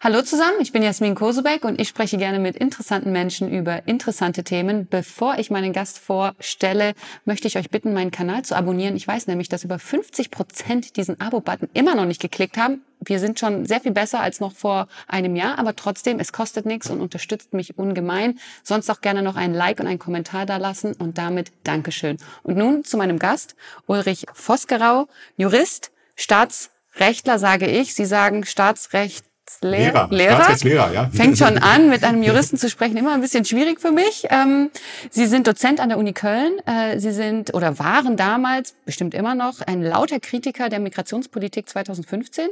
Hallo zusammen, ich bin Jasmin Kosebeck und ich spreche gerne mit interessanten Menschen über interessante Themen. Bevor ich meinen Gast vorstelle, möchte ich euch bitten, meinen Kanal zu abonnieren. Ich weiß nämlich, dass über 50 Prozent diesen Abo-Button immer noch nicht geklickt haben. Wir sind schon sehr viel besser als noch vor einem Jahr, aber trotzdem, es kostet nichts und unterstützt mich ungemein. Sonst auch gerne noch einen Like und einen Kommentar dalassen und damit Dankeschön. Und nun zu meinem Gast, Ulrich Vosgerau, Jurist, Staatsrechtler sage ich. Sie sagen Staatsrecht Lehrer, Lehrer, Staatsrechtslehrer, ja. Fängt schon an, mit einem Juristen zu sprechen, immer ein bisschen schwierig für mich. Ähm, Sie sind Dozent an der Uni Köln. Äh, Sie sind oder waren damals, bestimmt immer noch, ein lauter Kritiker der Migrationspolitik 2015.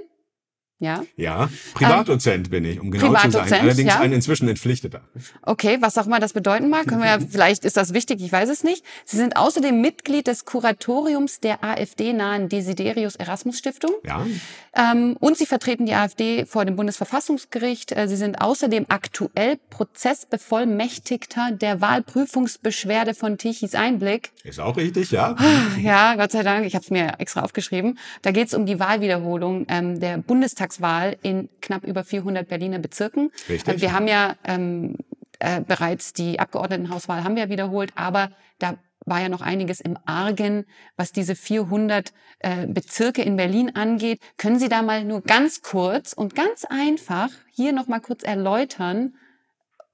Ja. Ja, Privatdozent ähm, bin ich, um genau zu sein. Allerdings ja. ein inzwischen Entpflichteter. Okay, was auch immer das bedeuten mag, können wir ja, vielleicht ist das wichtig, ich weiß es nicht. Sie sind außerdem Mitglied des Kuratoriums der AfD-nahen Desiderius Erasmus Stiftung. Ja. Ähm, und Sie vertreten die AfD vor dem Bundesverfassungsgericht. Äh, Sie sind außerdem aktuell Prozessbevollmächtigter der Wahlprüfungsbeschwerde von Tichys Einblick. Ist auch richtig, ja. Ah, ja, Gott sei Dank, ich habe es mir extra aufgeschrieben. Da geht es um die Wahlwiederholung ähm, der Bundestag Bundestagswahl in knapp über 400 Berliner Bezirken. Richtig. Wir haben ja ähm, äh, bereits die Abgeordnetenhauswahl haben wir wiederholt, aber da war ja noch einiges im Argen, was diese 400 äh, Bezirke in Berlin angeht. Können Sie da mal nur ganz kurz und ganz einfach hier noch mal kurz erläutern,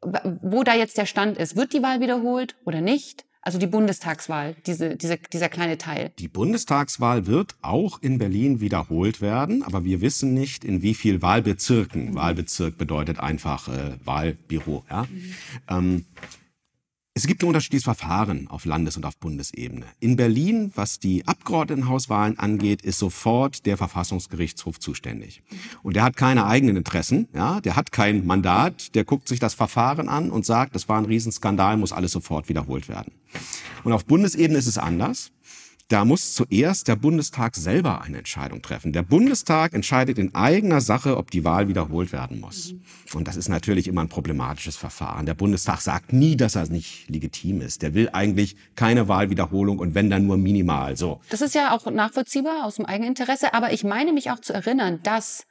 wo da jetzt der Stand ist? Wird die Wahl wiederholt oder nicht? Also die Bundestagswahl, diese, diese, dieser kleine Teil. Die Bundestagswahl wird auch in Berlin wiederholt werden, aber wir wissen nicht, in wie vielen Wahlbezirken. Mhm. Wahlbezirk bedeutet einfach äh, Wahlbüro. Ja? Mhm. Ähm, es gibt ein unterschiedliches Verfahren auf Landes- und auf Bundesebene. In Berlin, was die Abgeordnetenhauswahlen angeht, ist sofort der Verfassungsgerichtshof zuständig. Und der hat keine eigenen Interessen, ja, der hat kein Mandat, der guckt sich das Verfahren an und sagt, das war ein Riesenskandal, muss alles sofort wiederholt werden. Und auf Bundesebene ist es anders da muss zuerst der Bundestag selber eine Entscheidung treffen. Der Bundestag entscheidet in eigener Sache, ob die Wahl wiederholt werden muss. Und das ist natürlich immer ein problematisches Verfahren. Der Bundestag sagt nie, dass er nicht legitim ist. Der will eigentlich keine Wahlwiederholung und wenn dann nur minimal so. Das ist ja auch nachvollziehbar aus dem Eigeninteresse, aber ich meine mich auch zu erinnern, dass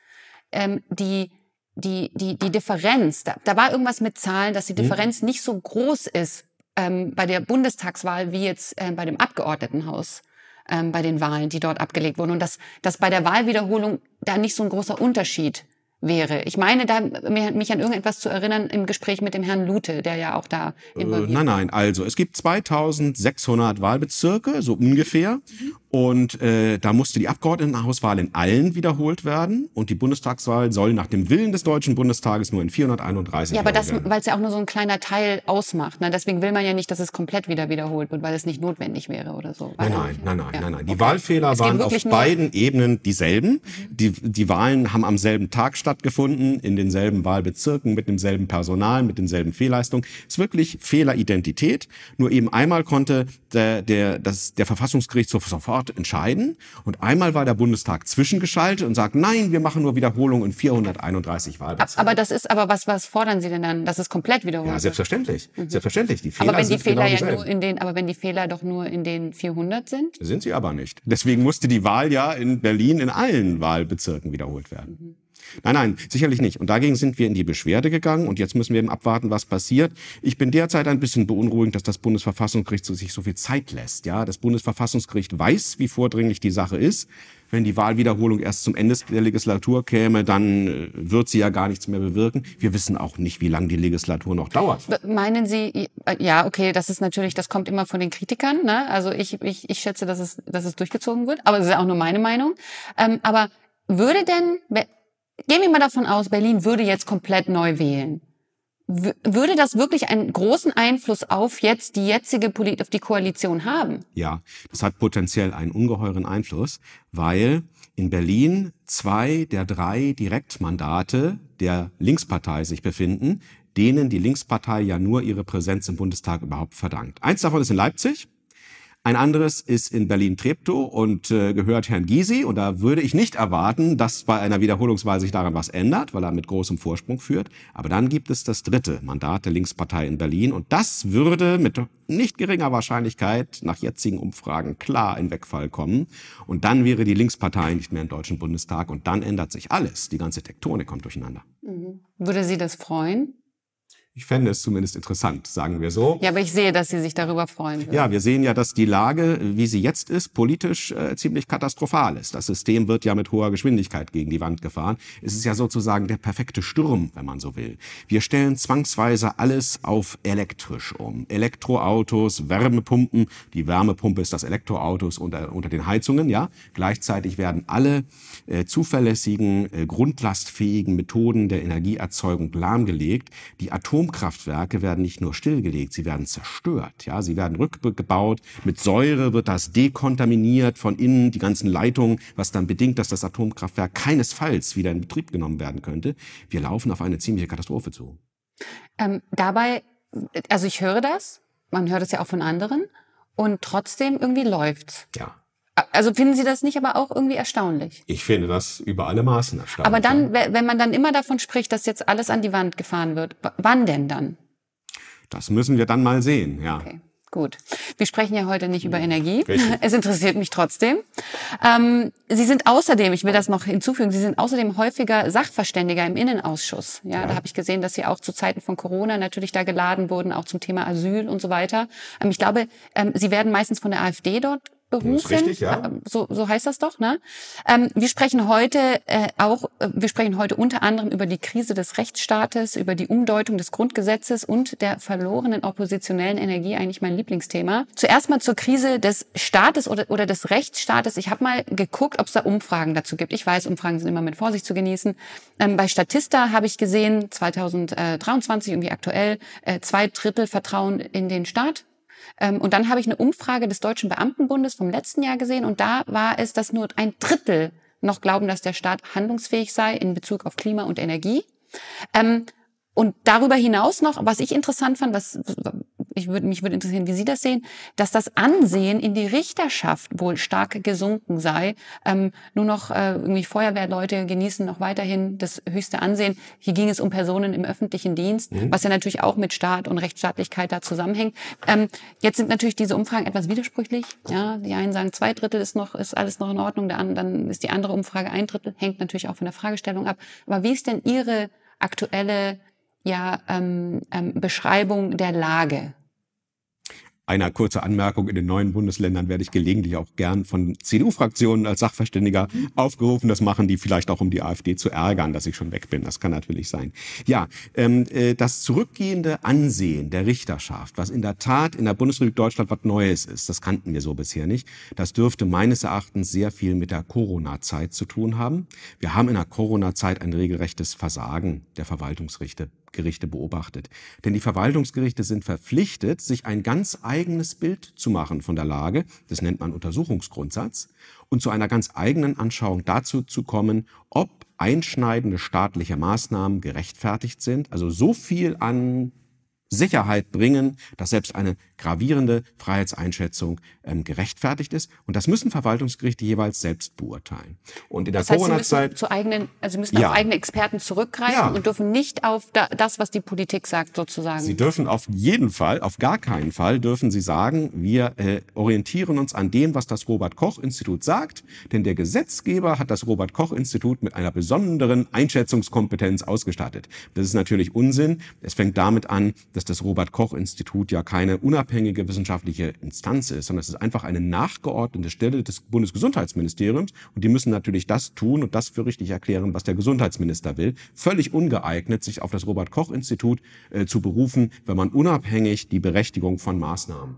ähm, die die, die, die Differenz, da, da war irgendwas mit Zahlen, dass die mhm. Differenz hm. nicht so groß ist ähm, bei der Bundestagswahl wie jetzt äh, bei dem Abgeordnetenhaus ähm, bei den Wahlen, die dort abgelegt wurden. Und dass, dass bei der Wahlwiederholung da nicht so ein großer Unterschied wäre. Ich meine, da mich an irgendetwas zu erinnern im Gespräch mit dem Herrn Lute, der ja auch da äh, involviert äh, Nein, nein, also es gibt 2600 Wahlbezirke, so ungefähr. Mhm. Und äh, da musste die Abgeordnetenhauswahl in allen wiederholt werden und die Bundestagswahl soll nach dem Willen des Deutschen Bundestages nur in 431. Ja, aber das, weil es ja auch nur so ein kleiner Teil ausmacht. Ne? Deswegen will man ja nicht, dass es komplett wieder wiederholt wird, weil es nicht notwendig wäre oder so. Nein, nein, nein, nein, ja. nein, nein. Die okay. Wahlfehler waren auf beiden Ebenen dieselben. Mhm. Die, die Wahlen haben am selben Tag stattgefunden, in denselben Wahlbezirken, mit demselben Personal, mit denselben Fehlleistungen. Es ist wirklich Fehleridentität. Nur eben einmal konnte der, der, das, der Verfassungsgerichtshof sofort dort entscheiden. Und einmal war der Bundestag zwischengeschaltet und sagt, nein, wir machen nur Wiederholung in 431 Wahlbezirken. Aber das ist aber was, was fordern Sie denn dann? Das ist komplett Wiederholung. Ja, selbstverständlich. Mhm. Selbstverständlich. Die Fehler aber wenn die genau Fehler genau ja nur in den, aber wenn die Fehler doch nur in den 400 sind? Sind sie aber nicht. Deswegen musste die Wahl ja in Berlin in allen Wahlbezirken wiederholt werden. Mhm. Nein, nein, sicherlich nicht. Und dagegen sind wir in die Beschwerde gegangen und jetzt müssen wir eben abwarten, was passiert. Ich bin derzeit ein bisschen beunruhigend, dass das Bundesverfassungsgericht sich so viel Zeit lässt. Ja, das Bundesverfassungsgericht weiß, wie vordringlich die Sache ist. Wenn die Wahlwiederholung erst zum Ende der Legislatur käme, dann äh, wird sie ja gar nichts mehr bewirken. Wir wissen auch nicht, wie lange die Legislatur noch dauert. Meinen Sie, äh, ja, okay, das ist natürlich, das kommt immer von den Kritikern. Ne? Also ich, ich, ich schätze, dass es, dass es durchgezogen wird. Aber das ist ja auch nur meine Meinung. Ähm, aber würde denn, gehen wir mal davon aus, Berlin würde jetzt komplett neu wählen. Würde das wirklich einen großen Einfluss auf jetzt die jetzige Polit auf die Koalition haben? Ja, das hat potenziell einen ungeheuren Einfluss, weil in Berlin zwei der drei Direktmandate der Linkspartei sich befinden, denen die Linkspartei ja nur ihre Präsenz im Bundestag überhaupt verdankt. Eins davon ist in Leipzig, ein anderes ist in Berlin-Treptow und äh, gehört Herrn Gysi. Und da würde ich nicht erwarten, dass bei einer Wiederholungswahl sich daran was ändert, weil er mit großem Vorsprung führt. Aber dann gibt es das dritte Mandat der Linkspartei in Berlin. Und das würde mit nicht geringer Wahrscheinlichkeit nach jetzigen Umfragen klar in Wegfall kommen. Und dann wäre die Linkspartei nicht mehr im Deutschen Bundestag. Und dann ändert sich alles. Die ganze Tektonik kommt durcheinander. Mhm. Würde Sie das freuen? Ich fände es zumindest interessant, sagen wir so. Ja, aber ich sehe, dass Sie sich darüber freuen. Ja, wir sehen ja, dass die Lage, wie sie jetzt ist, politisch äh, ziemlich katastrophal ist. Das System wird ja mit hoher Geschwindigkeit gegen die Wand gefahren. Es ist ja sozusagen der perfekte Sturm, wenn man so will. Wir stellen zwangsweise alles auf elektrisch um. Elektroautos, Wärmepumpen. Die Wärmepumpe ist das Elektroautos unter, unter den Heizungen, ja. Gleichzeitig werden alle äh, zuverlässigen, äh, grundlastfähigen Methoden der Energieerzeugung lahmgelegt. Die Atom Atomkraftwerke werden nicht nur stillgelegt, sie werden zerstört. Ja, sie werden rückgebaut. Mit Säure wird das dekontaminiert von innen, die ganzen Leitungen, was dann bedingt, dass das Atomkraftwerk keinesfalls wieder in Betrieb genommen werden könnte. Wir laufen auf eine ziemliche Katastrophe zu. Ähm, dabei, also ich höre das, man hört es ja auch von anderen, und trotzdem irgendwie läuft's. Ja. Also finden Sie das nicht aber auch irgendwie erstaunlich? Ich finde das über alle Maßen erstaunlich. Aber dann, wenn man dann immer davon spricht, dass jetzt alles an die Wand gefahren wird, wann denn dann? Das müssen wir dann mal sehen, ja. Okay. Gut, wir sprechen ja heute nicht über hm, Energie. Richtig. Es interessiert mich trotzdem. Ähm, Sie sind außerdem, ich will das noch hinzufügen, Sie sind außerdem häufiger Sachverständiger im Innenausschuss. Ja, ja. da habe ich gesehen, dass Sie auch zu Zeiten von Corona natürlich da geladen wurden, auch zum Thema Asyl und so weiter. Ähm, ich glaube, ähm, Sie werden meistens von der AfD dort das ist Richtig, ja. Äh, so, so heißt das doch, ne? Ähm, wir sprechen heute äh, auch, äh, wir sprechen heute unter anderem über die Krise des Rechtsstaates, über die Umdeutung des Grundgesetzes und der verlorenen oppositionellen Energie, eigentlich mein Lieblingsthema. Zuerst mal zur Krise des Staates oder, oder des Rechtsstaates. Ich habe mal geguckt, ob es da Umfragen dazu gibt. Ich weiß, Umfragen sind immer mit Vorsicht zu genießen. Ähm, bei Statista habe ich gesehen, 2023 irgendwie aktuell, äh, zwei Drittel Vertrauen in den Staat ähm, und dann habe ich eine Umfrage des Deutschen Beamtenbundes vom letzten Jahr gesehen und da war es, dass nur ein Drittel noch glauben, dass der Staat handlungsfähig sei in Bezug auf Klima und Energie. Ähm, und darüber hinaus noch, was ich interessant fand, was, ich würde, mich würde interessieren, wie Sie das sehen, dass das Ansehen in die Richterschaft wohl stark gesunken sei. Ähm, nur noch äh, irgendwie Feuerwehrleute genießen noch weiterhin das höchste Ansehen. Hier ging es um Personen im öffentlichen Dienst, mhm. was ja natürlich auch mit Staat und Rechtsstaatlichkeit da zusammenhängt. Ähm, jetzt sind natürlich diese Umfragen etwas widersprüchlich. Ja, die einen sagen, zwei Drittel ist noch, ist alles noch in Ordnung, andere, dann ist die andere Umfrage ein Drittel, hängt natürlich auch von der Fragestellung ab. Aber wie ist denn Ihre aktuelle ja, ähm, ähm, Beschreibung der Lage eine kurze Anmerkung, in den neuen Bundesländern werde ich gelegentlich auch gern von CDU-Fraktionen als Sachverständiger aufgerufen. Das machen die vielleicht auch, um die AfD zu ärgern, dass ich schon weg bin. Das kann natürlich sein. Ja, ähm, äh, das zurückgehende Ansehen der Richterschaft, was in der Tat in der Bundesrepublik Deutschland was Neues ist, das kannten wir so bisher nicht, das dürfte meines Erachtens sehr viel mit der Corona-Zeit zu tun haben. Wir haben in der Corona-Zeit ein regelrechtes Versagen der Verwaltungsrichter Gerichte beobachtet. Denn die Verwaltungsgerichte sind verpflichtet, sich ein ganz eigenes Bild zu machen von der Lage, das nennt man Untersuchungsgrundsatz, und zu einer ganz eigenen Anschauung dazu zu kommen, ob einschneidende staatliche Maßnahmen gerechtfertigt sind. Also so viel an Sicherheit bringen, dass selbst eine gravierende Freiheitseinschätzung ähm, gerechtfertigt ist. Und das müssen Verwaltungsgerichte jeweils selbst beurteilen. Und in der Corona-Zeit. Zu eigenen, also müssen ja. auf eigene Experten zurückgreifen ja. und dürfen nicht auf das, was die Politik sagt, sozusagen. Sie dürfen auf jeden Fall, auf gar keinen Fall dürfen Sie sagen, wir äh, orientieren uns an dem, was das Robert-Koch-Institut sagt. Denn der Gesetzgeber hat das Robert-Koch-Institut mit einer besonderen Einschätzungskompetenz ausgestattet. Das ist natürlich Unsinn. Es fängt damit an, dass dass das Robert Koch Institut ja keine unabhängige wissenschaftliche Instanz ist, sondern es ist einfach eine nachgeordnete Stelle des Bundesgesundheitsministeriums und die müssen natürlich das tun und das für richtig erklären, was der Gesundheitsminister will. Völlig ungeeignet, sich auf das Robert Koch Institut äh, zu berufen, wenn man unabhängig die Berechtigung von Maßnahmen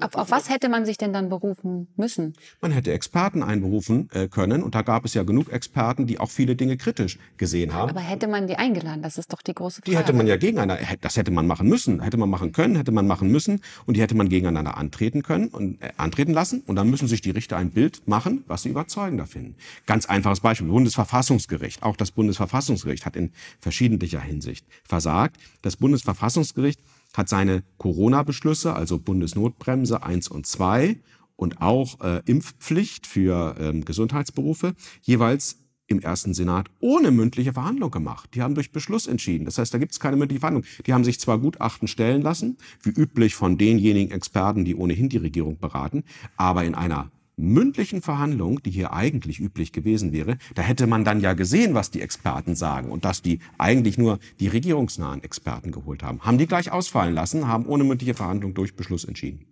auf, auf, was hätte man sich denn dann berufen müssen? Man hätte Experten einberufen äh, können und da gab es ja genug Experten, die auch viele Dinge kritisch gesehen haben. Aber hätte man die eingeladen? Das ist doch die große Frage. Die hätte man ja gegeneinander, das hätte man machen müssen, hätte man machen können, hätte man machen müssen und die hätte man gegeneinander antreten können und äh, antreten lassen und dann müssen sich die Richter ein Bild machen, was sie überzeugender finden. Ganz einfaches Beispiel, Bundesverfassungsgericht. Auch das Bundesverfassungsgericht hat in verschiedentlicher Hinsicht versagt. Das Bundesverfassungsgericht hat seine Corona-Beschlüsse, also Bundesnotbremse 1 und 2 und auch äh, Impfpflicht für ähm, Gesundheitsberufe, jeweils im ersten Senat ohne mündliche Verhandlung gemacht. Die haben durch Beschluss entschieden. Das heißt, da gibt es keine mündliche Verhandlung. Die haben sich zwar Gutachten stellen lassen, wie üblich von denjenigen Experten, die ohnehin die Regierung beraten, aber in einer mündlichen Verhandlung, die hier eigentlich üblich gewesen wäre, da hätte man dann ja gesehen, was die Experten sagen und dass die eigentlich nur die regierungsnahen Experten geholt haben. Haben die gleich ausfallen lassen, haben ohne mündliche Verhandlung durch Beschluss entschieden.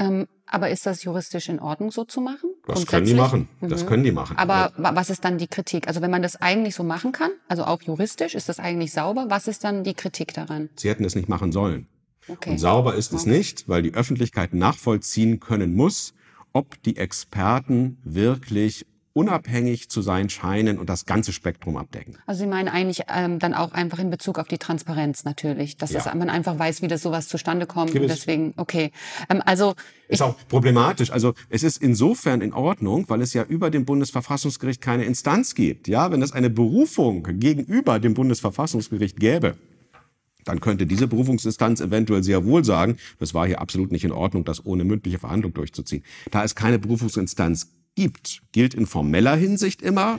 Ähm, aber ist das juristisch in Ordnung, so zu machen? Das können die machen. Das mhm. können die machen. Aber ja. was ist dann die Kritik? Also wenn man das eigentlich so machen kann, also auch juristisch, ist das eigentlich sauber? Was ist dann die Kritik daran? Sie hätten es nicht machen sollen. Okay. Und sauber ist okay. es nicht, weil die Öffentlichkeit nachvollziehen können muss, ob die Experten wirklich unabhängig zu sein scheinen und das ganze Spektrum abdecken. Also Sie meinen eigentlich ähm, dann auch einfach in Bezug auf die Transparenz natürlich, dass ja. das, man einfach weiß, wie das sowas zustande kommt. Und deswegen, okay. Ähm, also ist auch problematisch. Also es ist insofern in Ordnung, weil es ja über dem Bundesverfassungsgericht keine Instanz gibt. Ja, wenn es eine Berufung gegenüber dem Bundesverfassungsgericht gäbe, dann könnte diese Berufungsinstanz eventuell sehr wohl sagen, das war hier absolut nicht in Ordnung, das ohne mündliche Verhandlung durchzuziehen. Da es keine Berufungsinstanz gibt, gilt in formeller Hinsicht immer,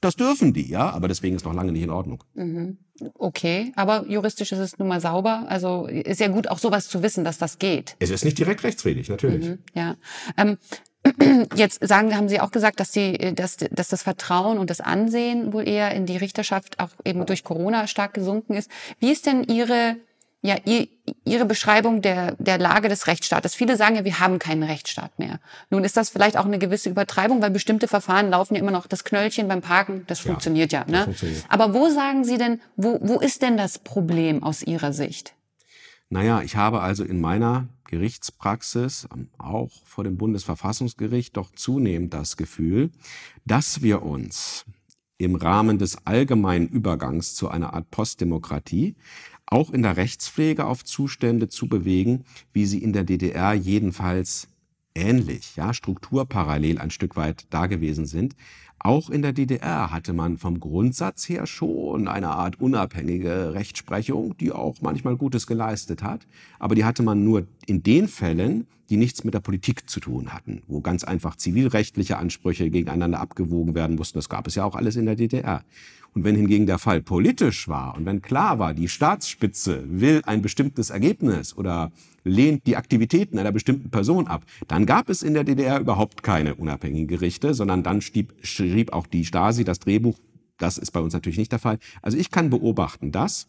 das dürfen die, ja, aber deswegen ist noch lange nicht in Ordnung. Mhm. Okay, aber juristisch ist es nun mal sauber. Also ist ja gut, auch sowas zu wissen, dass das geht. Es ist nicht direkt rechtswidrig, natürlich. Mhm, ja. Ähm, Jetzt sagen, haben Sie auch gesagt, dass, die, äh, dass, dass das Vertrauen und das Ansehen wohl eher in die Richterschaft auch eben durch Corona stark gesunken ist. Wie ist denn Ihre, ja, Ihre Beschreibung der, der Lage des Rechtsstaates? Viele sagen ja, wir haben keinen Rechtsstaat mehr. Nun ist das vielleicht auch eine gewisse Übertreibung, weil bestimmte Verfahren laufen ja immer noch. Das Knöllchen beim Parken, das ja, funktioniert ja. Ne? Funktioniert. Aber wo sagen Sie denn, wo, wo ist denn das Problem aus Ihrer Sicht? Naja, ich habe also in meiner Gerichtspraxis, ähm, auch vor dem Bundesverfassungsgericht, doch zunehmend das Gefühl, dass wir uns im Rahmen des allgemeinen Übergangs zu einer Art Postdemokratie auch in der Rechtspflege auf Zustände zu bewegen, wie sie in der DDR jedenfalls ähnlich, ja, strukturparallel ein Stück weit da gewesen sind. Auch in der DDR hatte man vom Grundsatz her schon eine Art unabhängige Rechtsprechung, die auch manchmal Gutes geleistet hat. Aber die hatte man nur in den Fällen, die nichts mit der Politik zu tun hatten, wo ganz einfach zivilrechtliche Ansprüche gegeneinander abgewogen werden mussten. Das gab es ja auch alles in der DDR. Und wenn hingegen der Fall politisch war und wenn klar war, die Staatsspitze will ein bestimmtes Ergebnis oder lehnt die Aktivitäten einer bestimmten Person ab, dann gab es in der DDR überhaupt keine unabhängigen Gerichte, sondern dann schrieb, schrieb auch die Stasi das Drehbuch. Das ist bei uns natürlich nicht der Fall. Also ich kann beobachten, dass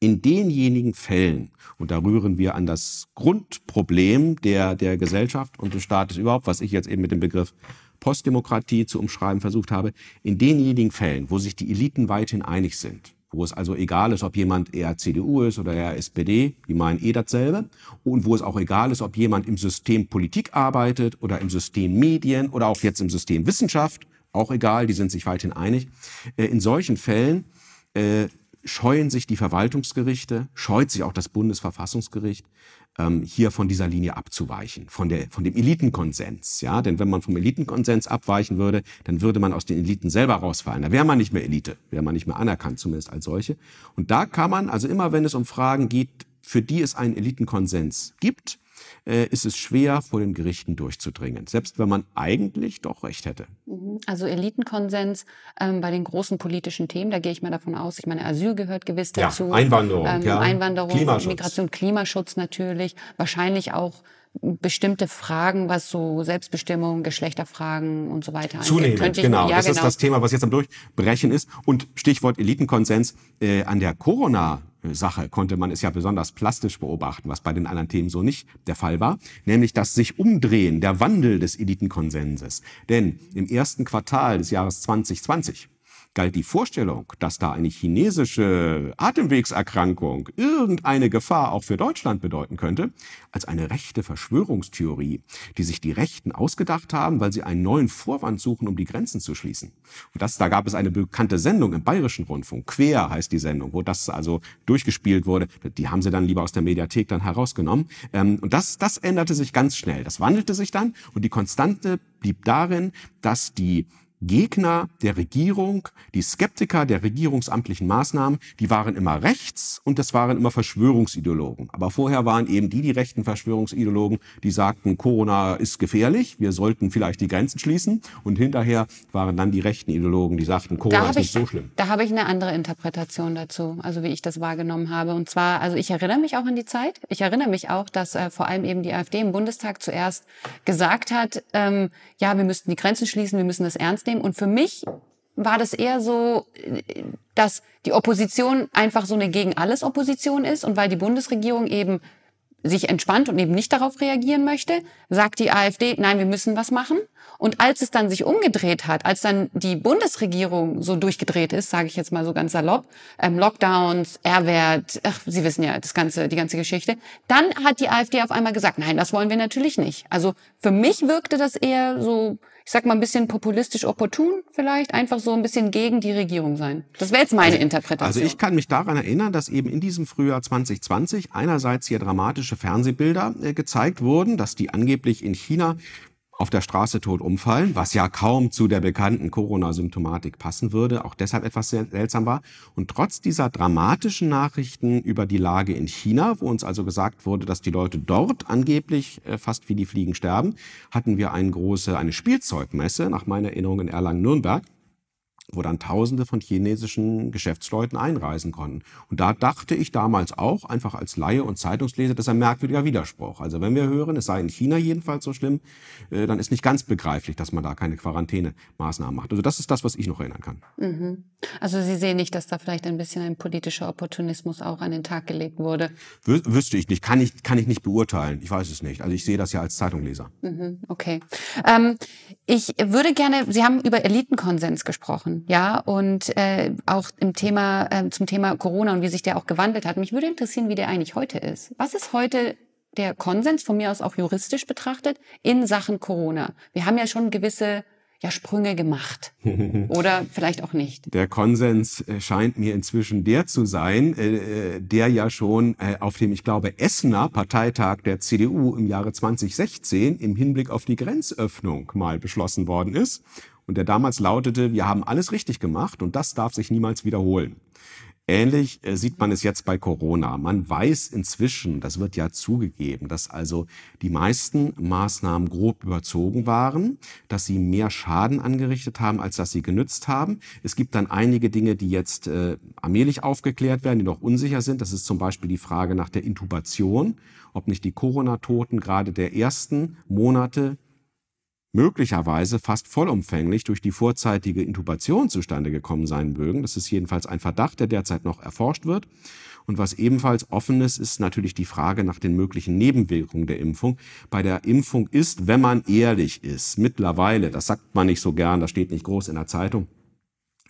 in denjenigen Fällen, und da rühren wir an das Grundproblem der, der Gesellschaft und des Staates überhaupt, was ich jetzt eben mit dem Begriff Postdemokratie zu umschreiben versucht habe, in denjenigen Fällen, wo sich die Eliten weithin einig sind, wo es also egal ist, ob jemand eher CDU ist oder eher SPD, die meinen eh dasselbe, und wo es auch egal ist, ob jemand im System Politik arbeitet oder im System Medien oder auch jetzt im System Wissenschaft, auch egal, die sind sich weithin einig. Äh, in solchen Fällen äh, scheuen sich die Verwaltungsgerichte, scheut sich auch das Bundesverfassungsgericht, ähm, hier von dieser Linie abzuweichen, von, der, von dem Elitenkonsens. Ja? Denn wenn man vom Elitenkonsens abweichen würde, dann würde man aus den Eliten selber rausfallen. Da wäre man nicht mehr Elite, wäre man nicht mehr anerkannt, zumindest als solche. Und da kann man, also immer wenn es um Fragen geht, für die es einen Elitenkonsens gibt, äh, ist es schwer, vor den Gerichten durchzudringen, selbst wenn man eigentlich doch recht hätte. Mhm. Also Elitenkonsens ähm, bei den großen politischen Themen, da gehe ich mal davon aus, ich meine, Asyl gehört gewiss dazu. Ja, Einwanderung, ähm, ja. Einwanderung, Klimaschutz. Migration, Klimaschutz natürlich, wahrscheinlich auch bestimmte Fragen, was so Selbstbestimmung, Geschlechterfragen und so weiter angeht. Zunehmend, ich, genau. Ja, das genau. ist das Thema, was jetzt am Durchbrechen ist. Und Stichwort Elitenkonsens, äh, an der Corona- Sache konnte man es ja besonders plastisch beobachten, was bei den anderen Themen so nicht der Fall war, nämlich das sich umdrehen, der Wandel des Elitenkonsenses. Denn im ersten Quartal des Jahres 2020 galt die Vorstellung, dass da eine chinesische Atemwegserkrankung irgendeine Gefahr auch für Deutschland bedeuten könnte, als eine rechte Verschwörungstheorie, die sich die Rechten ausgedacht haben, weil sie einen neuen Vorwand suchen, um die Grenzen zu schließen. Und das, da gab es eine bekannte Sendung im Bayerischen Rundfunk, Quer heißt die Sendung, wo das also durchgespielt wurde. Die haben sie dann lieber aus der Mediathek dann herausgenommen. Ähm, und das, das änderte sich ganz schnell. Das wandelte sich dann und die Konstante blieb darin, dass die Gegner der Regierung, die Skeptiker der regierungsamtlichen Maßnahmen, die waren immer rechts und das waren immer Verschwörungsideologen. Aber vorher waren eben die die rechten Verschwörungsideologen, die sagten, Corona ist gefährlich, wir sollten vielleicht die Grenzen schließen. Und hinterher waren dann die rechten Ideologen, die sagten, Corona ist nicht ich, so schlimm. Da habe ich eine andere Interpretation dazu, also wie ich das wahrgenommen habe. Und zwar, also ich erinnere mich auch an die Zeit. Ich erinnere mich auch, dass äh, vor allem eben die AfD im Bundestag zuerst gesagt hat, ähm, ja, wir müssten die Grenzen schließen, wir müssen das ernst nehmen nehmen. Und für mich war das eher so, dass die Opposition einfach so eine gegen alles Opposition ist und weil die Bundesregierung eben sich entspannt und eben nicht darauf reagieren möchte, sagt die AfD, nein, wir müssen was machen. Und als es dann sich umgedreht hat, als dann die Bundesregierung so durchgedreht ist, sage ich jetzt mal so ganz salopp, ähm, Lockdowns, Erwert, ach, Sie wissen ja das ganze, die ganze Geschichte, dann hat die AfD auf einmal gesagt, nein, das wollen wir natürlich nicht. Also für mich wirkte das eher so ich sag mal, ein bisschen populistisch opportun vielleicht, einfach so ein bisschen gegen die Regierung sein. Das wäre jetzt meine also, Interpretation. Also ich kann mich daran erinnern, dass eben in diesem Frühjahr 2020 einerseits hier dramatische Fernsehbilder äh, gezeigt wurden, dass die angeblich in China auf der Straße tot umfallen, was ja kaum zu der bekannten Corona-Symptomatik passen würde, auch deshalb etwas seltsam war. Und trotz dieser dramatischen Nachrichten über die Lage in China, wo uns also gesagt wurde, dass die Leute dort angeblich äh, fast wie die Fliegen sterben, hatten wir eine große, eine Spielzeugmesse, nach meiner Erinnerung in Erlangen-Nürnberg, wo dann Tausende von chinesischen Geschäftsleuten einreisen konnten. Und da dachte ich damals auch, einfach als Laie und Zeitungsleser, das ist ein merkwürdiger Widerspruch. Also wenn wir hören, es sei in China jedenfalls so schlimm, äh, dann ist nicht ganz begreiflich, dass man da keine Quarantänemaßnahmen macht. Also das ist das, was ich noch erinnern kann. Mhm. Also Sie sehen nicht, dass da vielleicht ein bisschen ein politischer Opportunismus auch an den Tag gelegt wurde? Wü wüsste ich nicht, kann ich, kann ich nicht beurteilen. Ich weiß es nicht. Also ich sehe das ja als Zeitungsleser. Mhm. Okay. Ähm, ich würde gerne, Sie haben über Elitenkonsens gesprochen ja, und äh, auch im Thema äh, zum Thema Corona und wie sich der auch gewandelt hat. Mich würde interessieren, wie der eigentlich heute ist. Was ist heute der Konsens von mir aus auch juristisch betrachtet in Sachen Corona? Wir haben ja schon gewisse ja, Sprünge gemacht. Oder vielleicht auch nicht. Der Konsens äh, scheint mir inzwischen der zu sein, äh, äh, der ja schon äh, auf dem, ich glaube, Essener Parteitag der CDU im Jahre 2016 im Hinblick auf die Grenzöffnung mal beschlossen worden ist und der damals lautete, wir haben alles richtig gemacht und das darf sich niemals wiederholen. Ähnlich äh, sieht man es jetzt bei Corona. Man weiß inzwischen, das wird ja zugegeben, dass also die meisten Maßnahmen grob überzogen waren, dass sie mehr Schaden angerichtet haben, als dass sie genützt haben. Es gibt dann einige Dinge, die jetzt äh, allmählich aufgeklärt werden, die noch unsicher sind. Das ist zum Beispiel die Frage nach der Intubation, ob nicht die Corona-Toten gerade der ersten Monate möglicherweise fast vollumfänglich durch die vorzeitige Intubation zustande gekommen sein mögen. Das ist jedenfalls ein Verdacht, der derzeit noch erforscht wird. Und was ebenfalls offen ist, ist natürlich die Frage nach den möglichen Nebenwirkungen der Impfung. Bei der Impfung ist, wenn man ehrlich ist, mittlerweile, das sagt man nicht so gern, das steht nicht groß in der Zeitung,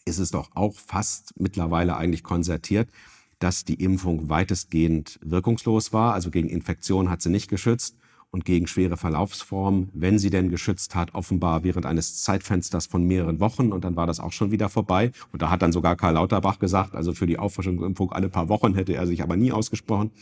ist es doch auch fast mittlerweile eigentlich konzertiert, dass die Impfung weitestgehend wirkungslos war. Also gegen Infektion hat sie nicht geschützt und gegen schwere Verlaufsformen, wenn sie denn geschützt hat, offenbar während eines Zeitfensters von mehreren Wochen. Und dann war das auch schon wieder vorbei. Und da hat dann sogar Karl Lauterbach gesagt, also für die Auffrischungsimpfung alle paar Wochen hätte er sich aber nie ausgesprochen.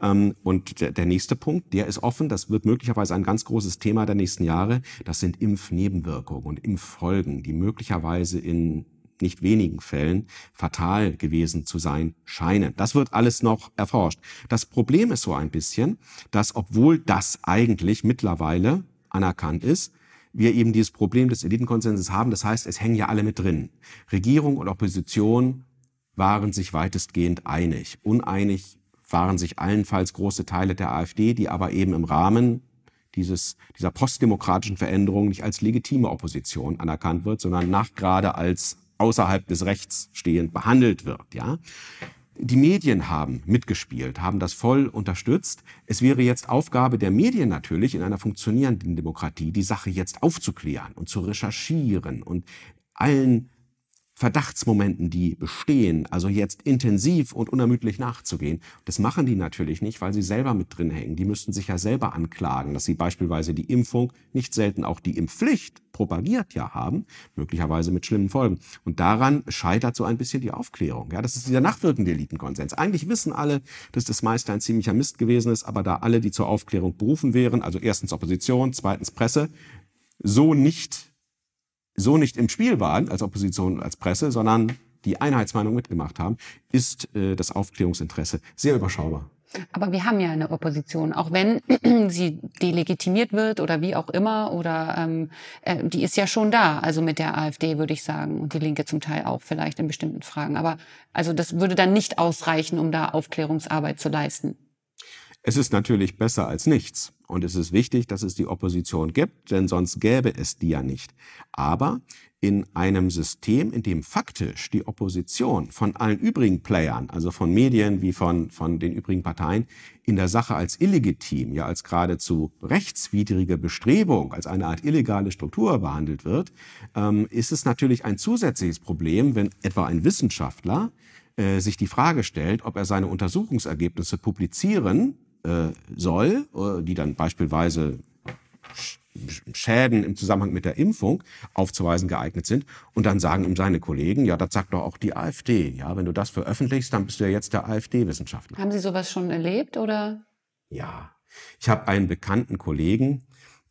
Ähm, und der, nächste Punkt, der ist offen, das wird möglicherweise ein ganz großes Thema der nächsten Jahre, das sind Impfnebenwirkungen und Impffolgen, die möglicherweise in nicht wenigen Fällen fatal gewesen zu sein scheinen. Das wird alles noch erforscht. Das Problem ist so ein bisschen, dass obwohl das eigentlich mittlerweile anerkannt ist, wir eben dieses Problem des Elitenkonsenses haben. Das heißt, es hängen ja alle mit drin. Regierung und Opposition waren sich weitestgehend einig. Uneinig waren sich allenfalls große Teile der AfD, die aber eben im Rahmen dieses, dieser postdemokratischen Veränderung nicht als legitime Opposition anerkannt wird, sondern nach gerade als außerhalb des Rechts stehend behandelt wird. Ja? Die Medien haben mitgespielt, haben das voll unterstützt. Es wäre jetzt Aufgabe der Medien natürlich in einer funktionierenden Demokratie, die Sache jetzt aufzuklären und zu recherchieren und allen Verdachtsmomenten, die bestehen, also jetzt intensiv und unermüdlich nachzugehen. Das machen die natürlich nicht, weil sie selber mit drin hängen. Die müssten sich ja selber anklagen, dass sie beispielsweise die Impfung, nicht selten auch die Impfpflicht propagiert ja haben, möglicherweise mit schlimmen Folgen. Und daran scheitert so ein bisschen die Aufklärung. Ja, das ist dieser nachwirkende Elitenkonsens. Eigentlich wissen alle, dass das meiste ein ziemlicher Mist gewesen ist, aber da alle, die zur Aufklärung berufen wären, also erstens Opposition, zweitens Presse, so nicht so nicht im Spiel waren als Opposition und als Presse, sondern die Einheitsmeinung mitgemacht haben, ist äh, das Aufklärungsinteresse sehr überschaubar. Aber wir haben ja eine Opposition, auch wenn sie delegitimiert wird oder wie auch immer, oder ähm, äh, die ist ja schon da, also mit der AfD würde ich sagen und die Linke zum Teil auch vielleicht in bestimmten Fragen. Aber also das würde dann nicht ausreichen, um da Aufklärungsarbeit zu leisten. Es ist natürlich besser als nichts. Und es ist wichtig, dass es die Opposition gibt, denn sonst gäbe es die ja nicht. Aber in einem System, in dem faktisch die Opposition von allen übrigen Playern, also von Medien wie von, von den übrigen Parteien, in der Sache als illegitim, ja als geradezu rechtswidrige Bestrebung, als eine Art illegale Struktur behandelt wird, ähm, ist es natürlich ein zusätzliches Problem, wenn etwa ein Wissenschaftler äh, sich die Frage stellt, ob er seine Untersuchungsergebnisse publizieren äh, soll, äh, die dann beispielsweise Schäden im Zusammenhang mit der Impfung aufzuweisen geeignet sind und dann sagen ihm seine Kollegen, ja, das sagt doch auch die AfD. Ja, wenn du das veröffentlichst, dann bist du ja jetzt der AfD-Wissenschaftler. Haben Sie sowas schon erlebt oder? Ja, ich habe einen bekannten Kollegen,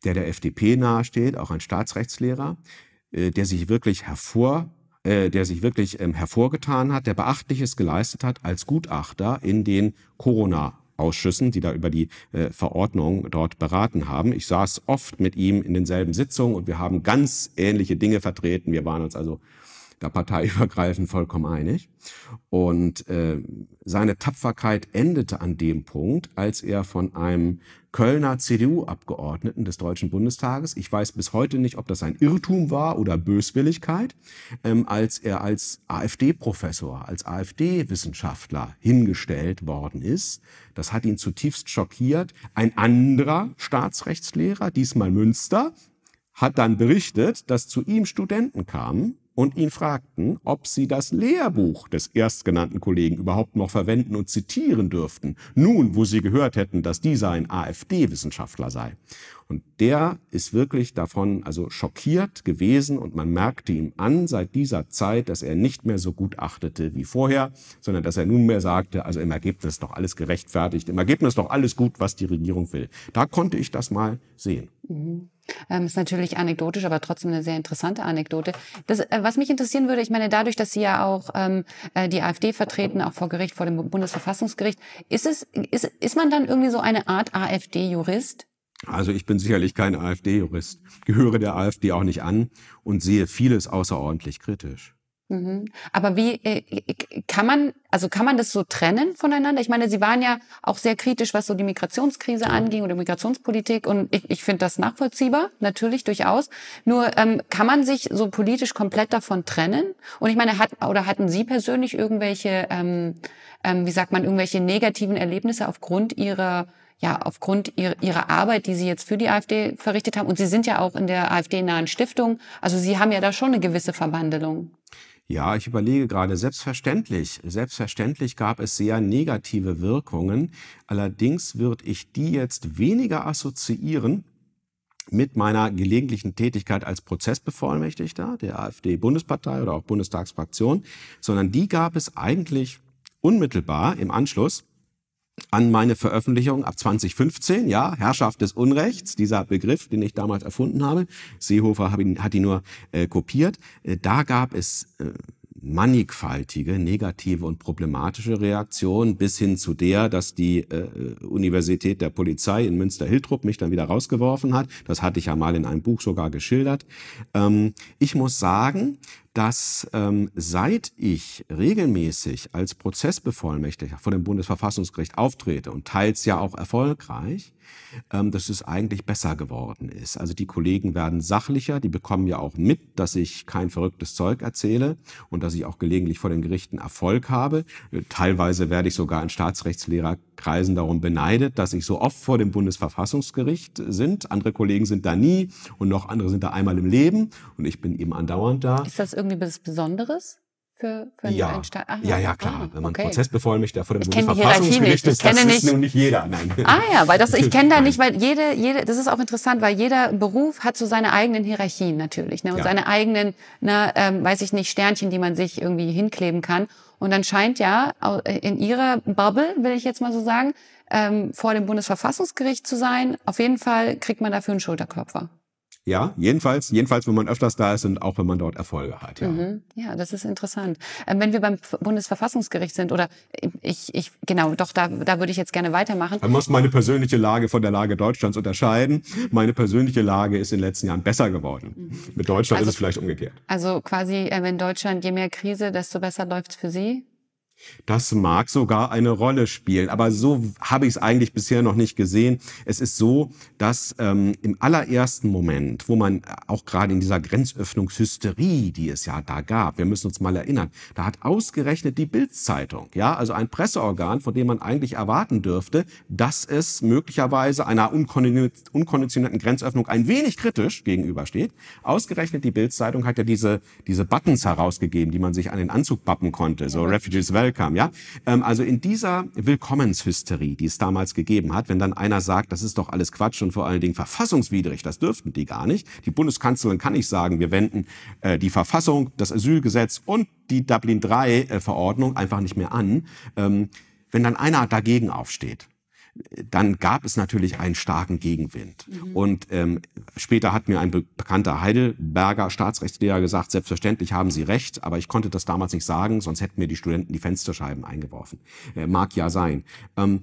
der der FDP nahesteht, auch ein Staatsrechtslehrer, äh, der sich wirklich hervor äh, der sich wirklich ähm, hervorgetan hat, der Beachtliches geleistet hat als Gutachter in den Corona Ausschüssen, die da über die äh, Verordnung dort beraten haben. Ich saß oft mit ihm in denselben Sitzungen und wir haben ganz ähnliche Dinge vertreten. Wir waren uns also da parteiübergreifend vollkommen einig. Und äh, seine Tapferkeit endete an dem Punkt, als er von einem Kölner CDU-Abgeordneten des Deutschen Bundestages, ich weiß bis heute nicht, ob das ein Irrtum war oder Böswilligkeit, ähm, als er als AfD-Professor, als AfD-Wissenschaftler hingestellt worden ist. Das hat ihn zutiefst schockiert. Ein anderer Staatsrechtslehrer, diesmal Münster, hat dann berichtet, dass zu ihm Studenten kamen und ihn fragten, ob sie das Lehrbuch des erstgenannten Kollegen überhaupt noch verwenden und zitieren dürften, nun wo sie gehört hätten, dass dieser ein AfD-Wissenschaftler sei. Und der ist wirklich davon also schockiert gewesen und man merkte ihm an seit dieser Zeit, dass er nicht mehr so gut achtete wie vorher, sondern dass er nunmehr sagte, also im Ergebnis doch alles gerechtfertigt, im Ergebnis doch alles gut, was die Regierung will. Da konnte ich das mal sehen. Mhm. Ähm, ist natürlich anekdotisch, aber trotzdem eine sehr interessante Anekdote. Das, äh, was mich interessieren würde, ich meine, dadurch, dass Sie ja auch ähm, äh, die AfD vertreten, auch vor Gericht, vor dem Bundesverfassungsgericht, ist es, ist, ist man dann irgendwie so eine Art AfD-Jurist? Also ich bin sicherlich kein AfD-Jurist, gehöre der AfD auch nicht an und sehe vieles außerordentlich kritisch. Mhm. Aber wie äh, äh, kann man, also kann man das so trennen voneinander? Ich meine, Sie waren ja auch sehr kritisch, was so die Migrationskrise anging oder Migrationspolitik und ich, ich finde das nachvollziehbar, natürlich durchaus. Nur ähm, kann man sich so politisch komplett davon trennen? Und ich meine, hat oder hatten Sie persönlich irgendwelche, ähm, ähm, wie sagt man, irgendwelche negativen Erlebnisse aufgrund Ihrer ja, aufgrund ihrer, ihrer Arbeit, die Sie jetzt für die AfD verrichtet haben. Und Sie sind ja auch in der AfD-nahen Stiftung. Also Sie haben ja da schon eine gewisse Verwandelung. Ja, ich überlege gerade, selbstverständlich, selbstverständlich gab es sehr negative Wirkungen. Allerdings würde ich die jetzt weniger assoziieren mit meiner gelegentlichen Tätigkeit als Prozessbevollmächtigter der AfD-Bundespartei oder auch Bundestagsfraktion, sondern die gab es eigentlich unmittelbar im Anschluss an meine Veröffentlichung ab 2015, ja, Herrschaft des Unrechts, dieser Begriff, den ich damals erfunden habe. Seehofer hat ihn, nur äh, kopiert. Äh, da gab es äh, mannigfaltige negative und problematische Reaktionen bis hin zu der, dass die äh, Universität der Polizei in Münster-Hiltrup mich dann wieder rausgeworfen hat. Das hatte ich ja mal in einem Buch sogar geschildert. Ähm, ich muss sagen, dass ähm, seit ich regelmäßig als Prozessbevollmächtigter vor dem Bundesverfassungsgericht auftrete und teils ja auch erfolgreich, ähm, dass es eigentlich besser geworden ist. Also die Kollegen werden sachlicher, die bekommen ja auch mit, dass ich kein verrücktes Zeug erzähle und dass ich auch gelegentlich vor den Gerichten Erfolg habe. Teilweise werde ich sogar in Staatsrechtslehrerkreisen darum beneidet, dass ich so oft vor dem Bundesverfassungsgericht sind. Andere Kollegen sind da nie und noch andere sind da einmal im Leben und ich bin eben andauernd da irgendwie was Besonderes? Für, für ja. einen Staat? Ach, ja, ja, klar. Ah, Wenn man okay. Prozessbevollmächtigter vor dem Bundesverfassungsgericht ist, das nicht. ist nun nicht jeder. Nein. Ah ja, weil das, ich kenne da nicht, weil jede, jede, das ist auch interessant, weil jeder Beruf hat so seine eigenen Hierarchien natürlich ne, und ja. seine eigenen, ne, ähm, weiß ich nicht, Sternchen, die man sich irgendwie hinkleben kann. Und dann scheint ja äh, in ihrer Bubble, will ich jetzt mal so sagen, ähm, vor dem Bundesverfassungsgericht zu sein. Auf jeden Fall kriegt man dafür einen Schulterklopfer. Ja, jedenfalls, jedenfalls, wenn man öfters da ist und auch wenn man dort Erfolge hat. Ja, mhm. ja das ist interessant. Ähm, wenn wir beim Bundesverfassungsgericht sind oder ich, ich genau, doch, da, da würde ich jetzt gerne weitermachen. Man muss meine persönliche Lage von der Lage Deutschlands unterscheiden. Meine persönliche Lage ist in den letzten Jahren besser geworden. Mhm. Mit Deutschland also, ist es vielleicht umgekehrt. Also quasi, äh, wenn Deutschland, je mehr Krise, desto besser läuft's für Sie? Das mag sogar eine Rolle spielen, aber so habe ich es eigentlich bisher noch nicht gesehen. Es ist so, dass ähm, im allerersten Moment, wo man äh, auch gerade in dieser Grenzöffnungshysterie, die es ja da gab, wir müssen uns mal erinnern, da hat ausgerechnet die Bildzeitung, ja, also ein Presseorgan, von dem man eigentlich erwarten dürfte, dass es möglicherweise einer unkonditionierten Grenzöffnung ein wenig kritisch gegenübersteht. Ausgerechnet die Bildzeitung hat ja diese diese Buttons herausgegeben, die man sich an den Anzug pappen konnte, so Refugees Welcome Fall kam, ja. Ähm, also in dieser Willkommenshysterie, die es damals gegeben hat, wenn dann einer sagt, das ist doch alles Quatsch und vor allen Dingen verfassungswidrig, das dürften die gar nicht. Die Bundeskanzlerin kann nicht sagen, wir wenden äh, die Verfassung, das Asylgesetz und die Dublin-3-Verordnung äh, einfach nicht mehr an. Ähm, wenn dann einer dagegen aufsteht, dann gab es natürlich einen starken Gegenwind. Mhm. Und ähm, später hat mir ein bekannter Heidelberger Staatsrechtslehrer gesagt, selbstverständlich haben Sie recht, aber ich konnte das damals nicht sagen, sonst hätten mir die Studenten die Fensterscheiben eingeworfen. Äh, mag ja sein. Ähm,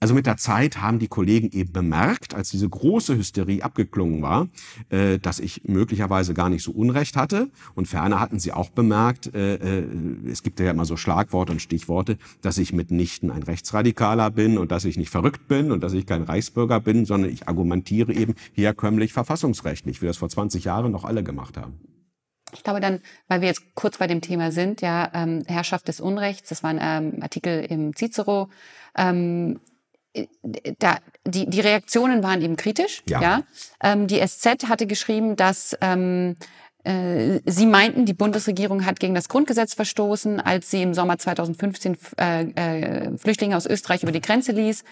also mit der Zeit haben die Kollegen eben bemerkt, als diese große Hysterie abgeklungen war, äh, dass ich möglicherweise gar nicht so Unrecht hatte. Und ferner hatten sie auch bemerkt, äh, äh, es gibt ja immer so Schlagworte und Stichworte, dass ich mitnichten ein Rechtsradikaler bin und dass ich nicht verrückt bin und dass ich kein Reichsbürger bin, sondern ich argumentiere eben herkömmlich verfassungsrechtlich, wie das vor 20 Jahren noch alle gemacht haben. Ich glaube dann, weil wir jetzt kurz bei dem Thema sind, ja, ähm, Herrschaft des Unrechts, das war ein ähm, Artikel im Cicero, ähm, da, die, die Reaktionen waren eben kritisch. Ja. ja? Ähm, die SZ hatte geschrieben, dass ähm, äh, Sie meinten, die Bundesregierung hat gegen das Grundgesetz verstoßen, als sie im Sommer 2015 äh, äh, Flüchtlinge aus Österreich über die Grenze ließ.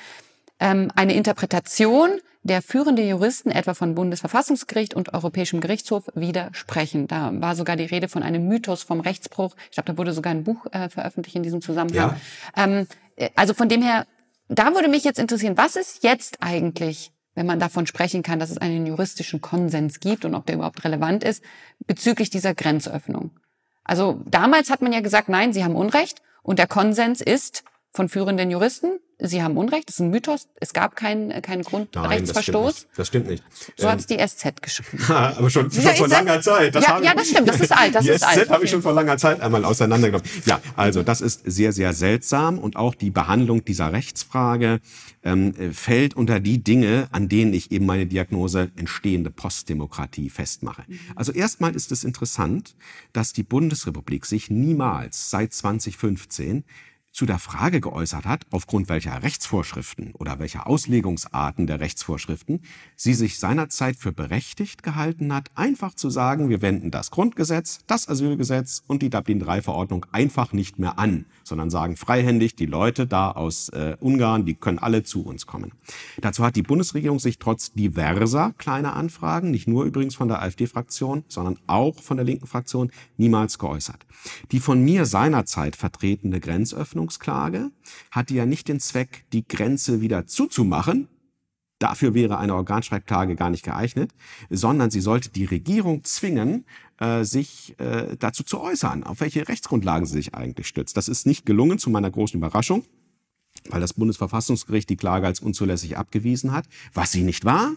Ähm, eine Interpretation, der führende Juristen etwa von Bundesverfassungsgericht und Europäischem Gerichtshof widersprechen. Da war sogar die Rede von einem Mythos vom Rechtsbruch. Ich glaube, da wurde sogar ein Buch äh, veröffentlicht in diesem Zusammenhang. Ja. Ähm, äh, also von dem her da würde mich jetzt interessieren, was ist jetzt eigentlich, wenn man davon sprechen kann, dass es einen juristischen Konsens gibt und ob der überhaupt relevant ist, bezüglich dieser Grenzöffnung? Also damals hat man ja gesagt, nein, Sie haben Unrecht und der Konsens ist von führenden Juristen, Sie haben Unrecht, das ist ein Mythos, es gab keinen, äh, keinen Grundrechtsverstoß. Das stimmt nicht. Das stimmt nicht. So ähm, hat es die SZ geschrieben. aber schon, schon vor langer Zeit. Das ja, ja, das stimmt, das ist alt. Das die ist SZ alt. habe ich schon vor langer Zeit einmal auseinandergenommen. Ja, also das ist sehr, sehr seltsam und auch die Behandlung dieser Rechtsfrage ähm, äh, fällt unter die Dinge, an denen ich eben meine Diagnose entstehende Postdemokratie festmache. Mhm. Also erstmal ist es interessant, dass die Bundesrepublik sich niemals seit 2015 zu der Frage geäußert hat, aufgrund welcher Rechtsvorschriften oder welcher Auslegungsarten der Rechtsvorschriften sie sich seinerzeit für berechtigt gehalten hat, einfach zu sagen, wir wenden das Grundgesetz, das Asylgesetz und die Dublin-III-Verordnung einfach nicht mehr an sondern sagen freihändig, die Leute da aus äh, Ungarn, die können alle zu uns kommen. Dazu hat die Bundesregierung sich trotz diverser kleiner Anfragen, nicht nur übrigens von der AfD-Fraktion, sondern auch von der linken Fraktion, niemals geäußert. Die von mir seinerzeit vertretene Grenzöffnungsklage hatte ja nicht den Zweck, die Grenze wieder zuzumachen, Dafür wäre eine Organstreikklage gar nicht geeignet, sondern sie sollte die Regierung zwingen, äh, sich äh, dazu zu äußern, auf welche Rechtsgrundlagen sie sich eigentlich stützt. Das ist nicht gelungen, zu meiner großen Überraschung, weil das Bundesverfassungsgericht die Klage als unzulässig abgewiesen hat, was sie nicht war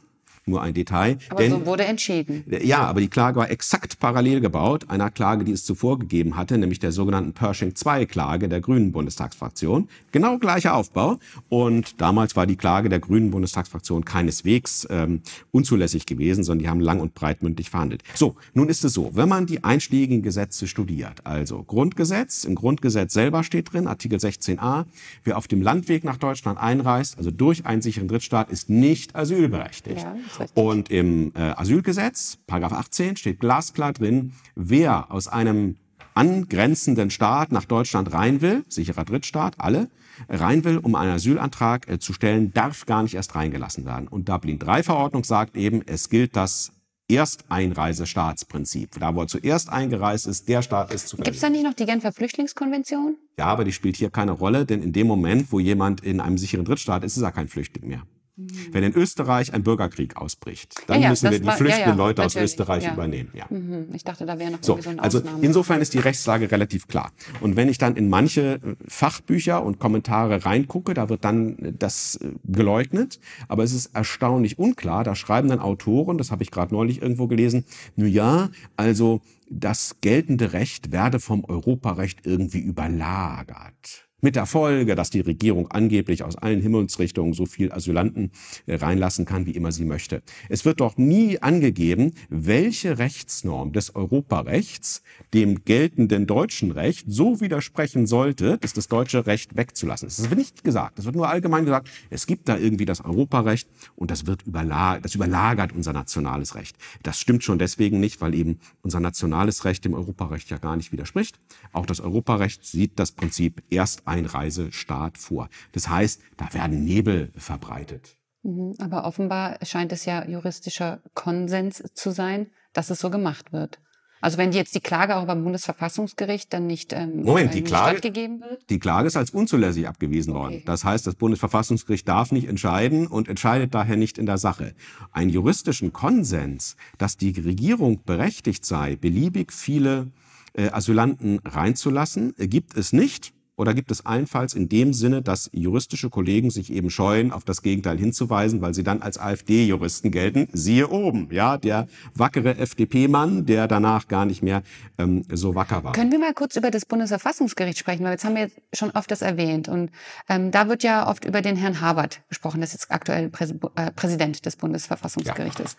nur ein Detail. Aber Denn, so wurde entschieden. Ja, aber die Klage war exakt parallel gebaut einer Klage, die es zuvor gegeben hatte, nämlich der sogenannten Pershing II-Klage der Grünen Bundestagsfraktion. Genau gleicher Aufbau. Und damals war die Klage der Grünen Bundestagsfraktion keineswegs ähm, unzulässig gewesen, sondern die haben lang und breit mündlich verhandelt. So, nun ist es so, wenn man die einschlägigen Gesetze studiert, also Grundgesetz, im Grundgesetz selber steht drin, Artikel 16a, wer auf dem Landweg nach Deutschland einreist, also durch einen sicheren Drittstaat, ist nicht asylberechtigt. Ja, und im äh, Asylgesetz, Paragraph 18, steht glasklar drin, wer aus einem angrenzenden Staat nach Deutschland rein will, sicherer Drittstaat, alle, rein will, um einen Asylantrag äh, zu stellen, darf gar nicht erst reingelassen werden. Und Dublin 3 verordnung sagt eben, es gilt das Ersteinreisestaatsprinzip. Da, wo er zuerst eingereist ist, der Staat ist zu Gibt es da nicht noch die Genfer Flüchtlingskonvention? Ja, aber die spielt hier keine Rolle, denn in dem Moment, wo jemand in einem sicheren Drittstaat ist, ist er kein Flüchtling mehr. Mhm. Wenn in Österreich ein Bürgerkrieg ausbricht, dann ja, ja, müssen wir die war, flüchtenden ja, Leute aus Österreich übernehmen. Ja. Mhm, ich dachte, da wäre noch so, so eine Also Ausnahme. insofern ist die Rechtslage relativ klar. Und wenn ich dann in manche äh, Fachbücher und Kommentare reingucke, da wird dann äh, das äh, geleugnet. Aber es ist erstaunlich unklar. Da schreiben dann Autoren, das habe ich gerade neulich irgendwo gelesen, nun ja, also das geltende Recht werde vom Europarecht irgendwie überlagert. Mit der Folge, dass die Regierung angeblich aus allen Himmelsrichtungen so viel Asylanten äh, reinlassen kann, wie immer sie möchte. Es wird doch nie angegeben, welche Rechtsnorm des Europarechts dem geltenden deutschen Recht so widersprechen sollte, dass das deutsche Recht wegzulassen ist. Das wird nicht gesagt. Es wird nur allgemein gesagt, es gibt da irgendwie das Europarecht und das wird überlagert, das überlagert unser nationales Recht. Das stimmt schon deswegen nicht, weil eben unser nationales Recht dem Europarecht ja gar nicht widerspricht. Auch das Europarecht sieht das Prinzip erst Einreisestaat vor. Das heißt, da werden Nebel verbreitet. Mhm, aber offenbar scheint es ja juristischer Konsens zu sein, dass es so gemacht wird. Also wenn jetzt die Klage auch beim Bundesverfassungsgericht dann nicht ähm, Moment, die Klage, gegeben wird? Die Klage ist als unzulässig abgewiesen okay. worden. Das heißt, das Bundesverfassungsgericht darf nicht entscheiden und entscheidet daher nicht in der Sache. Einen juristischen Konsens, dass die Regierung berechtigt sei, beliebig viele äh, Asylanten reinzulassen, äh, gibt es nicht. Oder gibt es allenfalls in dem Sinne, dass juristische Kollegen sich eben scheuen, auf das Gegenteil hinzuweisen, weil sie dann als AfD-Juristen gelten? Siehe oben, ja, der wackere FDP-Mann, der danach gar nicht mehr ähm, so wacker war. Können wir mal kurz über das Bundesverfassungsgericht sprechen, weil jetzt haben wir schon oft das erwähnt und ähm, da wird ja oft über den Herrn Habert gesprochen, das ist jetzt aktuell Präs äh, Präsident des Bundesverfassungsgerichtes.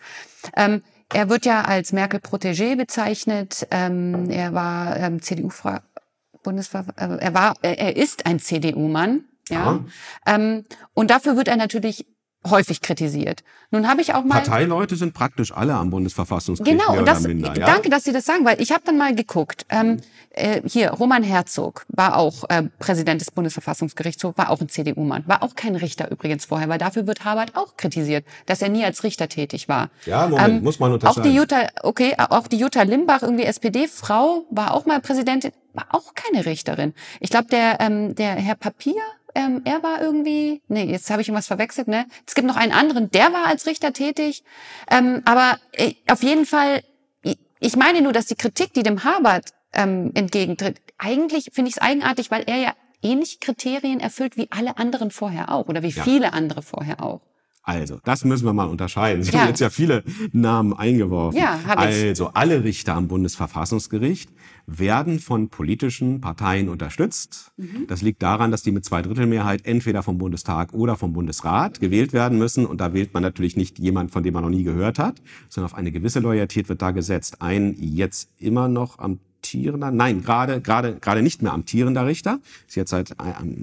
Ja. Ähm, er wird ja als Merkel-Protégé bezeichnet. Ähm, er war ähm, cdu frau Bundesver äh, er war, er ist ein CDU-Mann, ja. Ähm, und dafür wird er natürlich häufig kritisiert. Nun habe ich auch mal Parteileute sind praktisch alle am Bundesverfassungsgericht. Genau, und das, minder, ja? danke, dass Sie das sagen, weil ich habe dann mal geguckt. Ähm, äh, hier Roman Herzog war auch äh, Präsident des Bundesverfassungsgerichtshofs, war auch ein CDU-Mann, war auch kein Richter übrigens vorher, weil dafür wird Harvard auch kritisiert, dass er nie als Richter tätig war. Ja, Moment, ähm, muss man unterscheiden. Auch die Jutta, okay, auch die Jutta Limbach, irgendwie SPD-Frau, war auch mal Präsidentin, war auch keine Richterin. Ich glaube, der ähm, der Herr Papier ähm, er war irgendwie, nee, jetzt habe ich irgendwas verwechselt, ne? Es gibt noch einen anderen, der war als Richter tätig. Ähm, aber äh, auf jeden Fall, ich meine nur, dass die Kritik, die dem Harvard ähm, entgegentritt, eigentlich finde ich es eigenartig, weil er ja ähnliche Kriterien erfüllt wie alle anderen vorher auch oder wie ja. viele andere vorher auch. Also, das müssen wir mal unterscheiden. Sie ja. haben jetzt ja viele Namen eingeworfen. Ja, ich. also, alle Richter am Bundesverfassungsgericht werden von politischen Parteien unterstützt. Mhm. Das liegt daran, dass die mit Zweidrittelmehrheit entweder vom Bundestag oder vom Bundesrat gewählt werden müssen. Und da wählt man natürlich nicht jemand, von dem man noch nie gehört hat, sondern auf eine gewisse Loyalität wird da gesetzt. Ein jetzt immer noch am amtierender, nein, gerade gerade gerade nicht mehr amtierender Richter, ist jetzt seit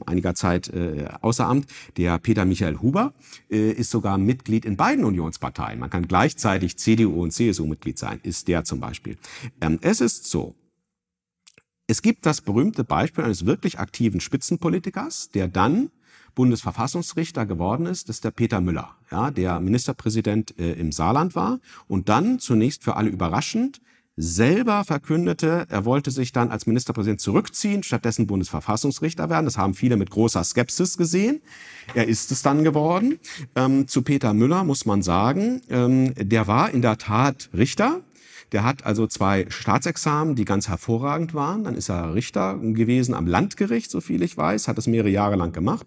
einiger Zeit äh, außer Amt, der Peter Michael Huber, äh, ist sogar Mitglied in beiden Unionsparteien. Man kann gleichzeitig CDU und CSU Mitglied sein, ist der zum Beispiel. Ähm, es ist so, es gibt das berühmte Beispiel eines wirklich aktiven Spitzenpolitikers, der dann Bundesverfassungsrichter geworden ist, das ist der Peter Müller, ja, der Ministerpräsident äh, im Saarland war und dann zunächst für alle überraschend selber verkündete, er wollte sich dann als Ministerpräsident zurückziehen, stattdessen Bundesverfassungsrichter werden. Das haben viele mit großer Skepsis gesehen. Er ist es dann geworden. Ähm, zu Peter Müller muss man sagen, ähm, der war in der Tat Richter. Der hat also zwei Staatsexamen, die ganz hervorragend waren. Dann ist er Richter gewesen am Landgericht, so viel ich weiß, hat es mehrere Jahre lang gemacht.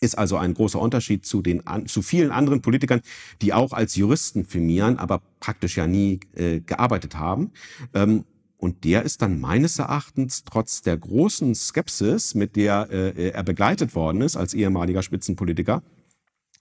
Ist also ein großer Unterschied zu, den, zu vielen anderen Politikern, die auch als Juristen firmieren, aber praktisch ja nie äh, gearbeitet haben. Ähm, und der ist dann meines Erachtens trotz der großen Skepsis, mit der äh, äh er begleitet worden ist als ehemaliger Spitzenpolitiker,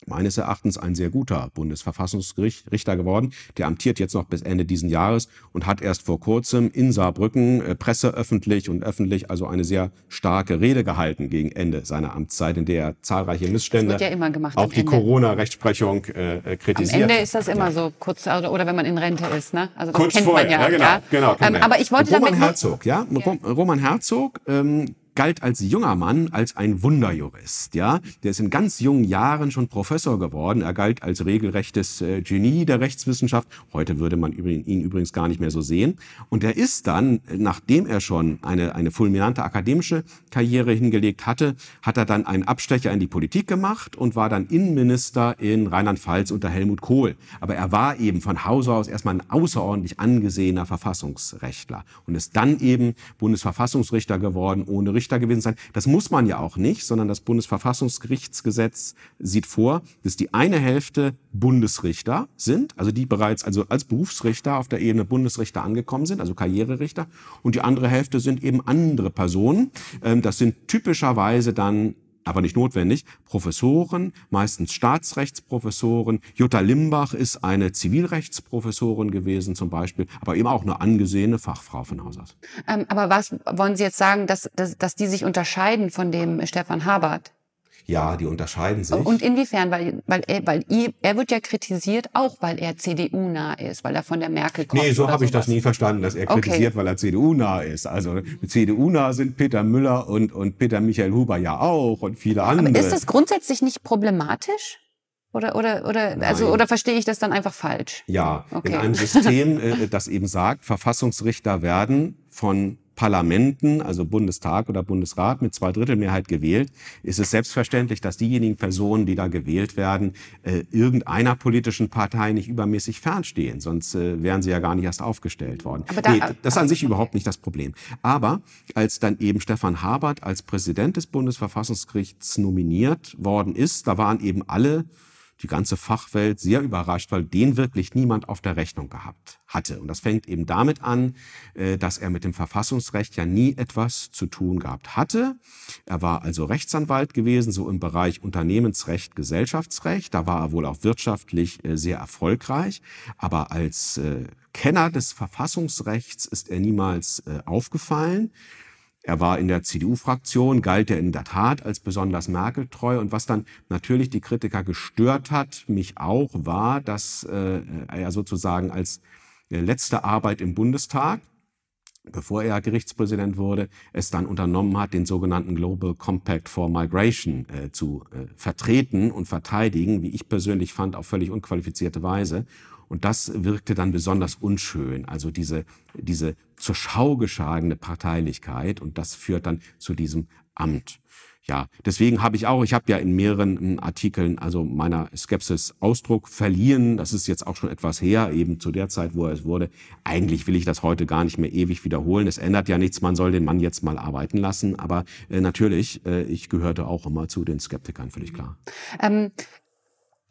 meines Erachtens ein sehr guter Bundesverfassungsrichter geworden. Der amtiert jetzt noch bis Ende diesen Jahres und hat erst vor kurzem in Saarbrücken äh, Presse und öffentlich also eine sehr starke Rede gehalten gegen Ende seiner Amtszeit, in der er zahlreiche Missstände, ja gemacht, auch die Corona-Rechtsprechung äh, äh kritisiert. Am Ende ist das immer ja. so kurz oder wenn man in Rente ist, ne? Also das kurz kennt vorher, man ja. ja genau, genau ähm, genau. aber ich wollte Roman damit Herzog, ja? ja. Roman Herzog. Ähm, galt als junger Mann als ein Wunderjurist. Ja? Der ist in ganz jungen Jahren schon Professor geworden. Er galt als regelrechtes äh, Genie der Rechtswissenschaft. Heute würde man ihn übrigens gar nicht mehr so sehen. Und er ist dann, äh, nachdem er schon eine, eine fulminante akademische Karriere hingelegt hatte, hat er dann einen Abstecher in die Politik gemacht und war dann Innenminister in Rheinland-Pfalz unter Helmut Kohl. Aber er war eben von Hause aus erstmal ein außerordentlich angesehener Verfassungsrechtler und ist dann eben Bundesverfassungsrichter geworden ohne Richter Richter gewesen sein. Das muss man ja auch nicht, sondern das Bundesverfassungsgerichtsgesetz sieht vor, dass die eine Hälfte Bundesrichter sind, also die bereits also als Berufsrichter auf der Ebene Bundesrichter angekommen sind, also Karriererichter, und die andere Hälfte sind eben andere Personen. Ähm, das sind typischerweise dann aber nicht notwendig, Professoren, meistens Staatsrechtsprofessoren. Jutta Limbach ist eine Zivilrechtsprofessorin gewesen zum Beispiel, aber eben auch eine angesehene Fachfrau von Haus aus. Ähm, aber was wollen Sie jetzt sagen, dass, dass, dass die sich unterscheiden von dem Stefan Habert? Ja, die unterscheiden sich. Und inwiefern? Weil, weil, er, weil er wird ja kritisiert, auch weil er CDU-nah ist, weil er von der Merkel kommt. Nee, so habe ich das nie verstanden, dass er kritisiert, okay. weil er CDU-nah ist. Also CDU-nah sind Peter Müller und, und Peter Michael Huber ja auch und viele andere. Aber ist das grundsätzlich nicht problematisch? Oder, oder, oder, also, oder verstehe ich das dann einfach falsch? Ja, okay. in einem System, äh, das eben sagt, Verfassungsrichter werden von Parlamenten, also Bundestag oder Bundesrat, mit zwei Drittel Mehrheit gewählt, ist es selbstverständlich, dass diejenigen Personen, die da gewählt werden, äh, irgendeiner politischen Partei nicht übermäßig fernstehen. Sonst äh, wären sie ja gar nicht erst aufgestellt worden. Aber Da, nee, äh, das ist an sich okay. überhaupt nicht das Problem. Aber als dann eben Stefan Habert als Präsident des Bundesverfassungsgerichts nominiert worden ist, da waren eben alle die ganze Fachwelt sehr überrascht, weil den wirklich niemand auf der Rechnung gehabt hatte. Und das fängt eben damit an, äh, dass er mit dem Verfassungsrecht ja nie etwas zu tun gehabt hatte. Er war also Rechtsanwalt gewesen, so im Bereich Unternehmensrecht, Gesellschaftsrecht. Da war er wohl auch wirtschaftlich äh, sehr erfolgreich. Aber als äh, Kenner des Verfassungsrechts ist er niemals aufgefallen. Er war in der CDU-Fraktion, galt er in der Tat als besonders Merkel-treu. Und was dann natürlich die Kritiker gestört hat, mich auch, war, dass äh, er sozusagen als äh, letzte Arbeit im Bundestag, bevor er Gerichtspräsident wurde, es dann unternommen hat, den sogenannten Global Compact for Migration äh, zu äh, vertreten und verteidigen, wie ich persönlich fand, auf völlig unqualifizierte Weise. Und das wirkte dann besonders unschön. Also diese, diese zur Schau geschagene Parteilichkeit. Und das führt dann zu diesem Amt. Ja, deswegen habe ich auch, ich habe ja in mehreren hm, Artikeln also meiner Skepsis Ausdruck verliehen. Das ist jetzt auch schon etwas her, eben zu der Zeit, wo er es wurde. Eigentlich will ich das heute gar nicht mehr ewig wiederholen. Es ändert ja nichts, man soll den Mann jetzt mal arbeiten lassen. Aber äh, natürlich, äh, ich gehörte auch immer zu den Skeptikern, völlig klar. Ähm,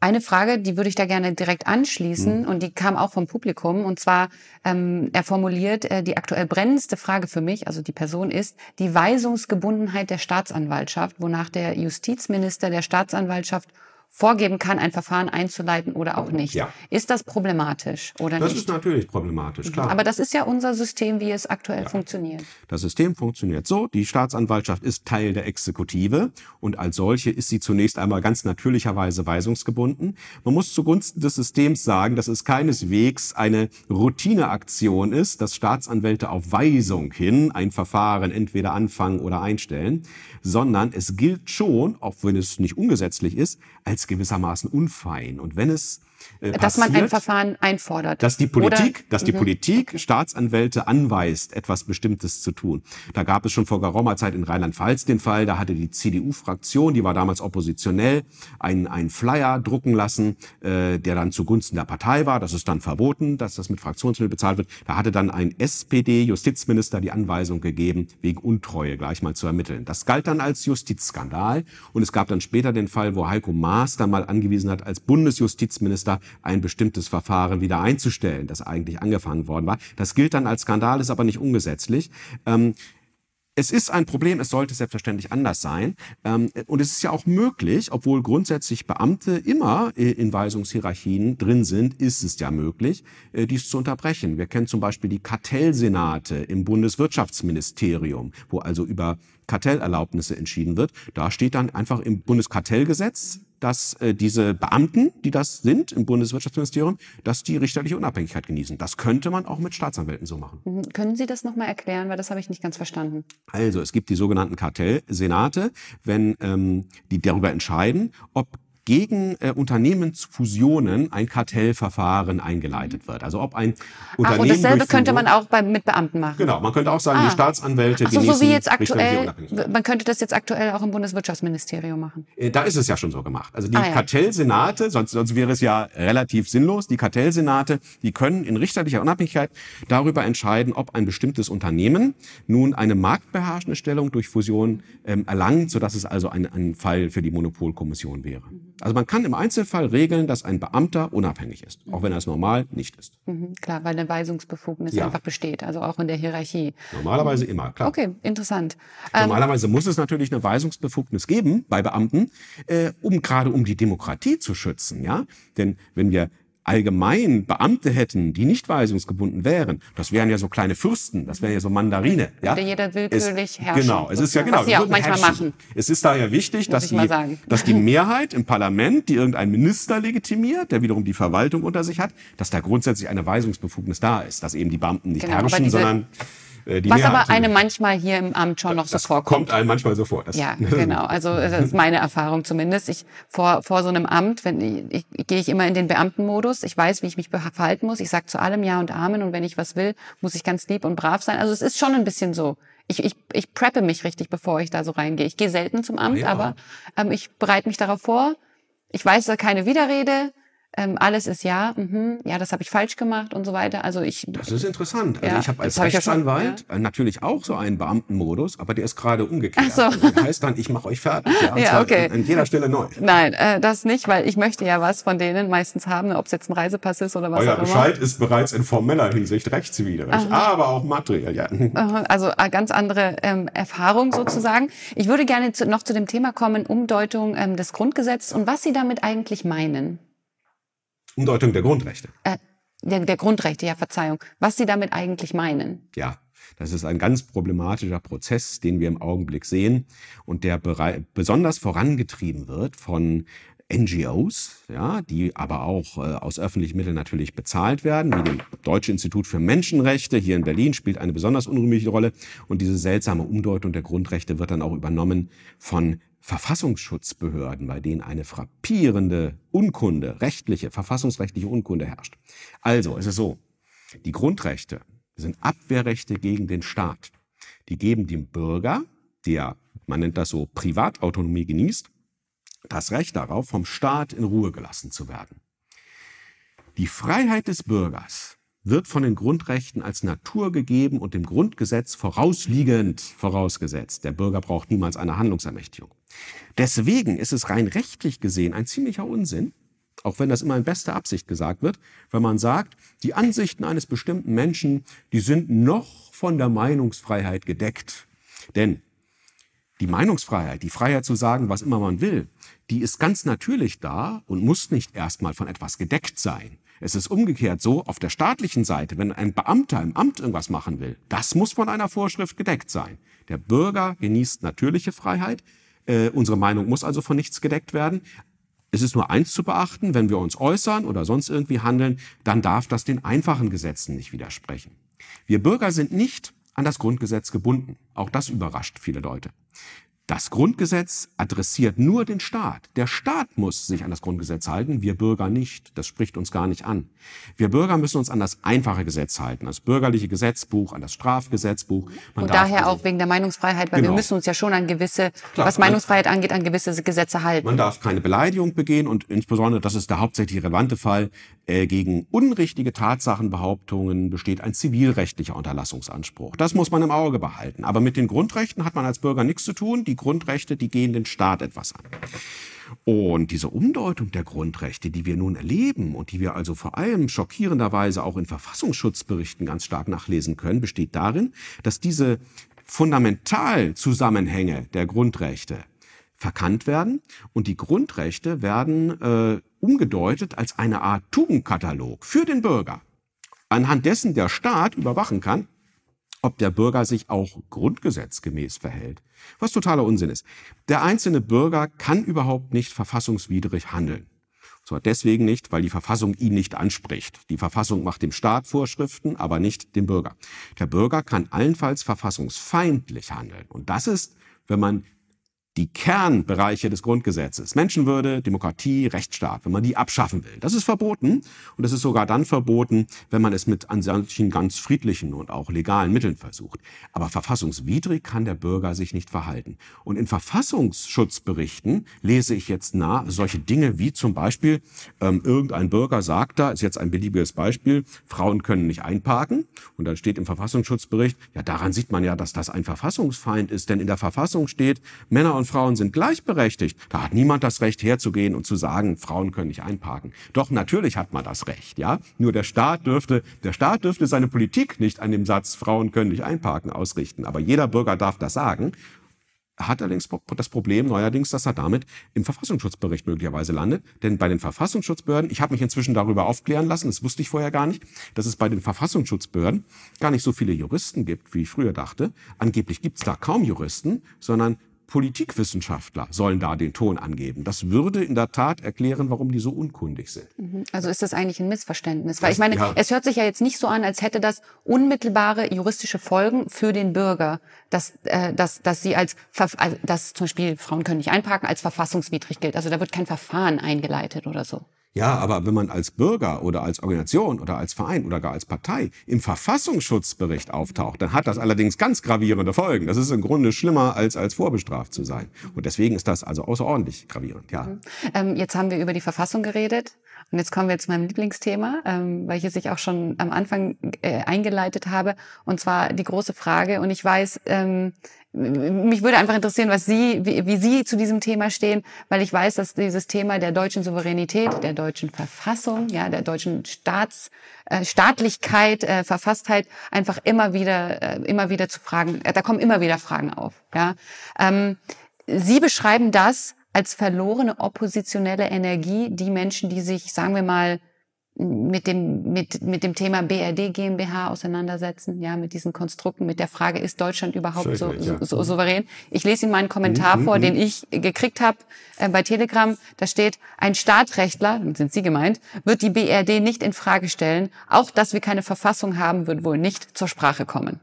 eine Frage, die würde ich da gerne direkt anschließen mhm. und die kam auch vom Publikum. Und zwar, ähm, er formuliert, äh, die aktuell brennendste Frage für mich, also die Person ist, die Weisungsgebundenheit der Staatsanwaltschaft, wonach der Justizminister der Staatsanwaltschaft vorgeben kann, ein Verfahren einzuleiten oder auch genau, nicht. Ja. Ist das problematisch oder das nicht? Das ist natürlich problematisch, klar. Aber das ist ja unser System, wie es aktuell ja. funktioniert. Das System funktioniert so, die Staatsanwaltschaft ist Teil der Exekutive und als solche ist sie zunächst einmal ganz natürlicherweise weisungsgebunden. Man muss zugunsten des Systems sagen, dass es keineswegs eine Routineaktion ist, dass Staatsanwälte auf Weisung hin ein Verfahren entweder anfangen oder einstellen, sondern es gilt schon, auch wenn es nicht ungesetzlich ist, als gewissermaßen unfein. Und wenn es äh, dass man ein Verfahren einfordert. Dass die Politik, Oder? dass die mhm. Politik Staatsanwälte anweist, etwas Bestimmtes zu tun. Da gab es schon vor geraumer Zeit in Rheinland-Pfalz den Fall, da hatte die CDU-Fraktion, die war damals oppositionell, einen Flyer drucken lassen, äh, der dann zugunsten der Partei war. Das ist dann verboten, dass das mit Fraktionsmittel bezahlt wird. Da hatte dann ein SPD-Justizminister die Anweisung gegeben, wegen Untreue gleich mal zu ermitteln. Das galt dann als Justizskandal und es gab dann später den Fall, wo Heiko Maas dann mal angewiesen hat, als Bundesjustizminister Richter ein bestimmtes Verfahren wieder einzustellen, das eigentlich angefangen worden war. Das gilt dann als Skandal, ist aber nicht ungesetzlich. Ähm, es ist ein Problem, es sollte selbstverständlich anders sein. Ähm, und es ist ja auch möglich, obwohl grundsätzlich Beamte immer in Weisungshierarchien drin sind, ist es ja möglich, äh, dies zu unterbrechen. Wir kennen zum Beispiel die Kartellsenate im Bundeswirtschaftsministerium, wo also über Kartellerlaubnisse entschieden wird. Da steht dann einfach im Bundeskartellgesetz, dass äh, diese Beamten, die das sind im Bundeswirtschaftsministerium, dass die richterliche Unabhängigkeit genießen. Das könnte man auch mit Staatsanwälten so machen. Mhm. Können Sie das nochmal erklären, weil das habe ich nicht ganz verstanden. Also es gibt die sogenannten Kartellsenate, wenn ähm, die darüber entscheiden, ob gegen äh, Unternehmensfusionen ein Kartellverfahren eingeleitet mhm. wird. Also ob ein Unternehmen Ach, und dasselbe könnte man auch bei, mit Beamten machen. Genau, man könnte auch sagen, ah. die Staatsanwälte, Ach so, so wie jetzt aktuell, man könnte das jetzt aktuell auch im Bundeswirtschaftsministerium machen. Äh, da ist es ja schon so gemacht. Also die ah, ja. Kartellsenate, sonst, sonst wäre es ja relativ sinnlos, die Kartellsenate, die können in richterlicher Unabhängigkeit darüber entscheiden, ob ein bestimmtes Unternehmen nun eine marktbeherrschende Stellung durch Fusion ähm, erlangt, sodass es also ein, ein Fall für die Monopolkommission wäre. Mhm. Also man kann im Einzelfall regeln, dass ein Beamter unabhängig ist, auch mhm. wenn er es normal nicht ist. Mhm, klar, weil eine Weisungsbefugnis ja. einfach besteht, also auch in der Hierarchie. Normalerweise mhm. immer, klar. Okay, interessant. Ähm, Normalerweise ähm, muss es natürlich eine Weisungsbefugnis geben bei Beamten, äh, um gerade um die Demokratie zu schützen, ja? Denn wenn wir allgemein Beamte hätten, die nicht weisungsgebunden wären, das wären ja so kleine Fürsten, das wären ja so Mandarine. Ja? Würde jeder willkürlich es, herrschen. Genau, es ist ja genau. Was sie auch manchmal herrschen. machen. Es ist daher wichtig, dass die, dass die Mehrheit im Parlament, die irgendein Minister legitimiert, der wiederum die Verwaltung unter sich hat, dass da grundsätzlich eine Weisungsbefugnis da ist, dass eben die Beamten nicht genau, herrschen, sondern äh, die Was aber einem manchmal hier im Amt schon noch so vorkommt. Kommt einem manchmal so vor. Das ja, genau. Also das ist meine Erfahrung zumindest. Ich vor, vor so einem Amt, wenn ich, ich, gehe ich immer in den Beamtenmodus. Ich weiß, wie ich mich verhalten muss. Ich sage zu allem Ja und Amen und wenn ich was will, muss ich ganz lieb und brav sein. Also es ist schon ein bisschen so. Ich, ich, ich preppe mich richtig, bevor ich da so reingehe. Ich gehe selten zum Amt, ah ja. aber ähm, ich bereite mich darauf vor. Ich weiß da keine Widerrede ähm, alles ist ja, mhm, ja, das habe ich falsch gemacht und so weiter. Also ich. Das ist interessant. Also ja, ich habe als hab Rechtsanwalt schon, ja. Äh, natürlich auch so einen Beamtenmodus, aber der ist gerade umgekehrt. Ach so. Also das heißt dann, ich mache euch fertig. Ja, ja okay. An, an, jeder Stelle neu. Nein, äh, das nicht, weil ich möchte ja was von denen meistens haben, ob es jetzt ein Reisepass ist oder was Euer auch immer. Bescheid ist bereits in formeller Hinsicht rechtswidrig, Aha. aber auch materiell. Ja. Also äh, ganz andere ähm, Erfahrung sozusagen. Ich würde gerne zu, noch zu dem Thema kommen, Umdeutung ähm, des Grundgesetzes und was Sie damit eigentlich meinen. Umdeutung der Grundrechte. Äh, der, der Grundrechte, ja, Verzeihung. Was Sie damit eigentlich meinen? Ja, das ist ein ganz problematischer Prozess, den wir im Augenblick sehen und der besonders vorangetrieben wird von NGOs, ja, die aber auch äh, aus öffentlichen Mitteln natürlich bezahlt werden, wie dem Deutsche Institut für Menschenrechte hier in Berlin spielt eine besonders unrühmliche Rolle. Und diese seltsame Umdeutung der Grundrechte wird dann auch übernommen von Verfassungsschutzbehörden, bei denen eine frappierende Unkunde, rechtliche, verfassungsrechtliche Unkunde herrscht. Also, es ist so, die Grundrechte sind Abwehrrechte gegen den Staat. Die geben dem Bürger, der, man nennt das so, Privatautonomie genießt, das Recht darauf, vom Staat in Ruhe gelassen zu werden. Die Freiheit des Bürgers wird von den Grundrechten als Natur gegeben und dem Grundgesetz vorausliegend vorausgesetzt. Der Bürger braucht niemals eine Handlungsermächtigung. Deswegen ist es rein rechtlich gesehen ein ziemlicher Unsinn, auch wenn das immer in bester Absicht gesagt wird, wenn man sagt, die Ansichten eines bestimmten Menschen, die sind noch von der Meinungsfreiheit gedeckt. Denn die Meinungsfreiheit, die Freiheit zu sagen, was immer man will, die ist ganz natürlich da und muss nicht erstmal von etwas gedeckt sein. Es ist umgekehrt so, auf der staatlichen Seite, wenn ein Beamter im Amt irgendwas machen will, das muss von einer Vorschrift gedeckt sein. Der Bürger genießt natürliche Freiheit, äh, unsere Meinung muss also von nichts gedeckt werden. Es ist nur eins zu beachten, wenn wir uns äußern oder sonst irgendwie handeln, dann darf das den einfachen Gesetzen nicht widersprechen. Wir Bürger sind nicht an das Grundgesetz gebunden. Auch das überrascht viele Leute. Das Grundgesetz adressiert nur den Staat. Der Staat muss sich an das Grundgesetz halten, wir Bürger nicht. Das spricht uns gar nicht an. Wir Bürger müssen uns an das einfache Gesetz halten, das bürgerliche Gesetzbuch, an das Strafgesetzbuch. Man Und daher also auch wegen der Meinungsfreiheit, weil genau. wir müssen uns ja schon an gewisse, Klar, was Meinungsfreiheit angeht, an gewisse Gesetze halten. Man darf keine Beleidigung begehen und insbesondere, das ist der hauptsächlich relevante Fall, äh, gegen unrichtige Tatsachenbehauptungen besteht ein zivilrechtlicher Unterlassungsanspruch. Das muss man im Auge behalten. Aber mit den Grundrechten hat man als Bürger nichts zu tun. Die Grundrechte, die gehen den Staat etwas an. Und diese Umdeutung der Grundrechte, die wir nun erleben und die wir also vor allem schockierenderweise auch in Verfassungsschutzberichten ganz stark nachlesen können, besteht darin, dass diese Fundamentalzusammenhänge der Grundrechte verkannt werden und die Grundrechte werden äh, umgedeutet als eine Art Tugendkatalog für den Bürger, anhand dessen der Staat überwachen kann, ob der Bürger sich auch grundgesetzgemäß verhält. Was totaler Unsinn ist. Der einzelne Bürger kann überhaupt nicht verfassungswidrig handeln. Zwar deswegen nicht, weil die Verfassung ihn nicht anspricht. Die Verfassung macht dem Staat Vorschriften, aber nicht dem Bürger. Der Bürger kann allenfalls verfassungsfeindlich handeln. Und das ist, wenn man die Kernbereiche des Grundgesetzes, Menschenwürde, Demokratie, Rechtsstaat, wenn man die abschaffen will. Das ist verboten und das ist sogar dann verboten, wenn man es mit ansonsten ganz friedlichen und auch legalen Mitteln versucht. Aber verfassungswidrig kann der Bürger sich nicht verhalten. Und in Verfassungsschutzberichten lese ich jetzt nah solche Dinge wie zum Beispiel, ähm, irgendein Bürger sagt da, ist jetzt ein beliebiges Beispiel, Frauen können nicht einparken und dann steht im Verfassungsschutzbericht, ja daran sieht man ja, dass das ein Verfassungsfeind ist, denn in der Verfassung steht, Männer und und Frauen sind gleichberechtigt. Da hat niemand das Recht herzugehen und zu sagen, Frauen können nicht einparken. Doch natürlich hat man das Recht, ja. Nur der Staat dürfte, der Staat dürfte seine Politik nicht an dem Satz, Frauen können nicht einparken, ausrichten. Aber jeder Bürger darf das sagen. Er hat allerdings das Problem neuerdings, dass er damit im Verfassungsschutzbericht möglicherweise landet. Denn bei den Verfassungsschutzbehörden, ich habe mich inzwischen darüber aufklären lassen, das wusste ich vorher gar nicht, dass es bei den Verfassungsschutzbehörden gar nicht so viele Juristen gibt, wie ich früher dachte. Angeblich gibt es da kaum Juristen, sondern Politikwissenschaftler sollen da den Ton angeben. Das würde in der Tat erklären, warum die so unkundig sind. Mhm. Also ist das eigentlich ein Missverständnis? Weil das, ich meine, ja. es hört sich ja jetzt nicht so an, als hätte das unmittelbare juristische Folgen für den Bürger, dass, äh, dass, dass sie als, also, dass zum Beispiel Frauen können nicht einparken, als verfassungswidrig gilt. Also da wird kein Verfahren eingeleitet oder so. Ja, aber wenn man als Bürger oder als Organisation oder als Verein oder gar als Partei im Verfassungsschutzbericht auftaucht, dann hat das allerdings ganz gravierende Folgen. Das ist im Grunde schlimmer, als als vorbestraft zu sein. Und deswegen ist das also außerordentlich gravierend. Ja. Mhm. Ähm, jetzt haben wir über die Verfassung geredet. Und jetzt kommen wir zu meinem Lieblingsthema, ähm, welches ich auch schon am Anfang äh, eingeleitet habe, und zwar die große Frage. Und ich weiß, ähm, mich würde einfach interessieren, was Sie, wie, wie, Sie zu diesem Thema stehen, weil ich weiß, dass dieses Thema der deutschen Souveränität, der deutschen Verfassung, ja, der deutschen Staats, äh, Staatlichkeit, äh, Verfasstheit einfach immer wieder, äh, immer wieder zu Fragen, äh, da kommen immer wieder Fragen auf. Ja. Ähm, Sie beschreiben das als verlorene oppositionelle Energie, die Menschen, die sich, sagen wir mal, mit dem, mit, mit dem Thema BRD GmbH auseinandersetzen, ja, mit diesen Konstrukten, mit der Frage, ist Deutschland überhaupt so, so, so, souverän? Ich lese Ihnen meinen Kommentar mhm, vor, mhm. den ich gekriegt habe äh, bei Telegram. Da steht, ein Staatrechtler, sind Sie gemeint, wird die BRD nicht in Frage stellen. Auch, dass wir keine Verfassung haben, wird wohl nicht zur Sprache kommen.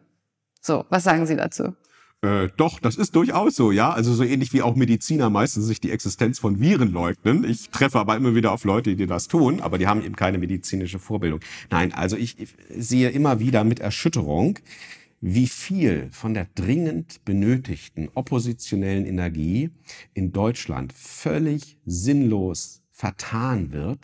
So, was sagen Sie dazu? äh, doch, das ist durchaus so, ja. Also so ähnlich wie auch Mediziner meistens sich die Existenz von Viren leugnen. Ich treffe aber immer wieder auf Leute, die das tun, aber die haben eben keine medizinische Vorbildung. Nein, also ich, ich sehe immer wieder mit Erschütterung, wie viel von der dringend benötigten oppositionellen Energie in Deutschland völlig sinnlos vertan wird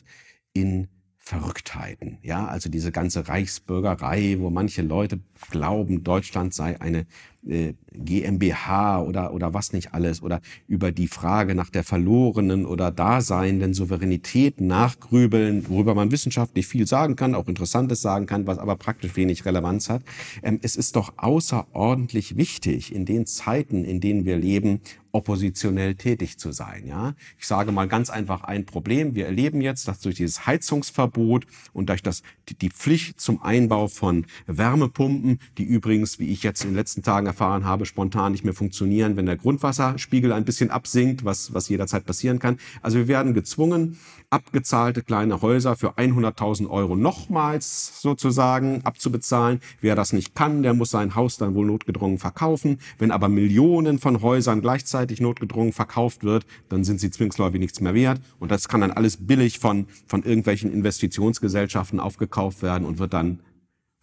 in Verrücktheiten. Ja, also diese ganze Reichsbürgerei, wo manche Leute glauben, Deutschland sei eine äh, GmbH oder, oder was nicht alles oder über die Frage nach der verlorenen oder daseinenden Souveränität nachgrübeln, worüber man wissenschaftlich viel sagen kann, auch Interessantes sagen kann, was aber praktisch wenig Relevanz hat. Ähm, es ist doch außerordentlich wichtig, in den Zeiten, in denen wir leben, oppositionell tätig zu sein. Ja? Ich sage mal ganz einfach ein Problem. Wir erleben jetzt, dass durch dieses Heizungsverbot und durch das, die Pflicht zum Einbau von Wärmepumpen pumpen, die übrigens, wie ich jetzt in den letzten Tagen erfahren habe, spontan nicht mehr funktionieren, wenn der Grundwasserspiegel ein bisschen absinkt, was, was jederzeit passieren kann. Also wir werden gezwungen, abgezahlte kleine Häuser für 100.000 Euro nochmals sozusagen abzubezahlen. Wer das nicht kann, der muss sein Haus dann wohl notgedrungen verkaufen. Wenn aber Millionen von Häusern gleichzeitig notgedrungen verkauft wird, dann sind sie zwangsläufig nichts mehr wert. Und das kann dann alles billig von, von irgendwelchen Investitionsgesellschaften aufgekauft werden und wird dann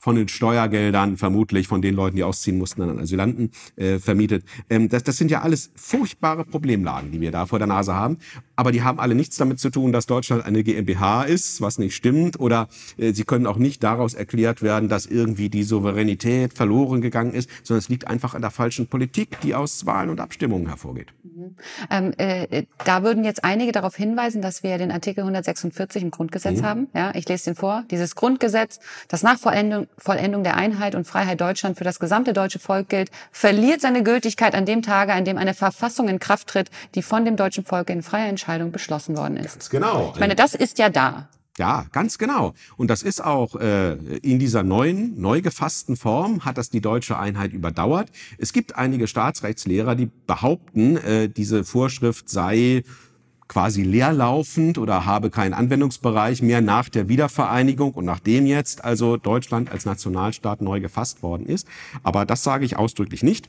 von den Steuergeldern, vermutlich von den Leuten, die ausziehen mussten, an Asylanten äh, vermietet. Ähm, das, das sind ja alles furchtbare Problemlagen, die wir da vor der Nase haben aber die haben alle nichts damit zu tun, dass Deutschland eine GmbH ist, was nicht stimmt, oder äh, sie können auch nicht daraus erklärt werden, dass irgendwie die Souveränität verloren gegangen ist, sondern es liegt einfach an der falschen Politik, die aus Wahlen und Abstimmungen hervorgeht. Mhm. Ähm, äh, äh da würden jetzt einige darauf hinweisen, dass wir den Artikel 146 im Grundgesetz mhm. haben. Ja, ich lese den vor. Dieses Grundgesetz, das nach Vollendung, Vollendung der Einheit und Freiheit Deutschland für das gesamte deutsche Volk gilt, verliert seine Gültigkeit an dem Tage, an dem eine Verfassung in Kraft tritt, die von dem deutschen Volk in freier Entscheidung Entscheidung beschlossen worden ist. Ganz genau. Ich meine, das ist ja da. Ja, ganz genau. Und das ist auch äh, in dieser neuen, neu gefassten Form hat das die deutsche Einheit überdauert. Es gibt einige Staatsrechtslehrer, die behaupten, äh, diese Vorschrift sei quasi leerlaufend oder habe keinen Anwendungsbereich mehr nach der Wiedervereinigung und nachdem jetzt also Deutschland als Nationalstaat neu gefasst worden ist. Aber das sage ich ausdrücklich nicht.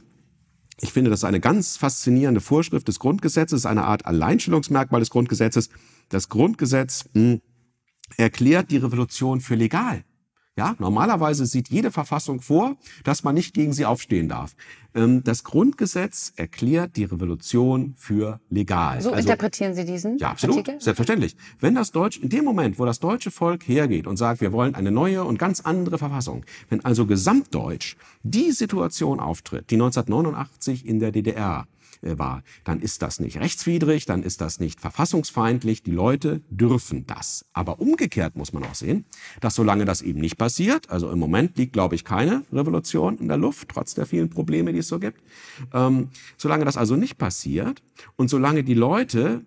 Ich finde, das ist eine ganz faszinierende Vorschrift des Grundgesetzes, eine Art Alleinstellungsmerkmal des Grundgesetzes. Das Grundgesetz mh, hm, erklärt die Revolution für legal. Ja, normalerweise sieht jede Verfassung vor, dass man nicht gegen sie aufstehen darf. Ähm, das Grundgesetz erklärt die Revolution für legal. So also, interpretieren Sie diesen? Ja, absolut. Artikel? Selbstverständlich. Wenn das Deutsch, in dem Moment, wo das deutsche Volk hergeht und sagt, wir wollen eine neue und ganz andere Verfassung, wenn also gesamtdeutsch die Situation auftritt, die 1989 in der DDR äh, war, dann ist das nicht rechtswidrig, dann ist das nicht verfassungsfeindlich. Die Leute dürfen das. Aber umgekehrt muss man auch sehen, dass solange das eben nicht passiert, also im Moment liegt, glaube ich, keine Revolution in der Luft, trotz der vielen Probleme, die es so gibt, ähm, solange das also nicht passiert und solange die Leute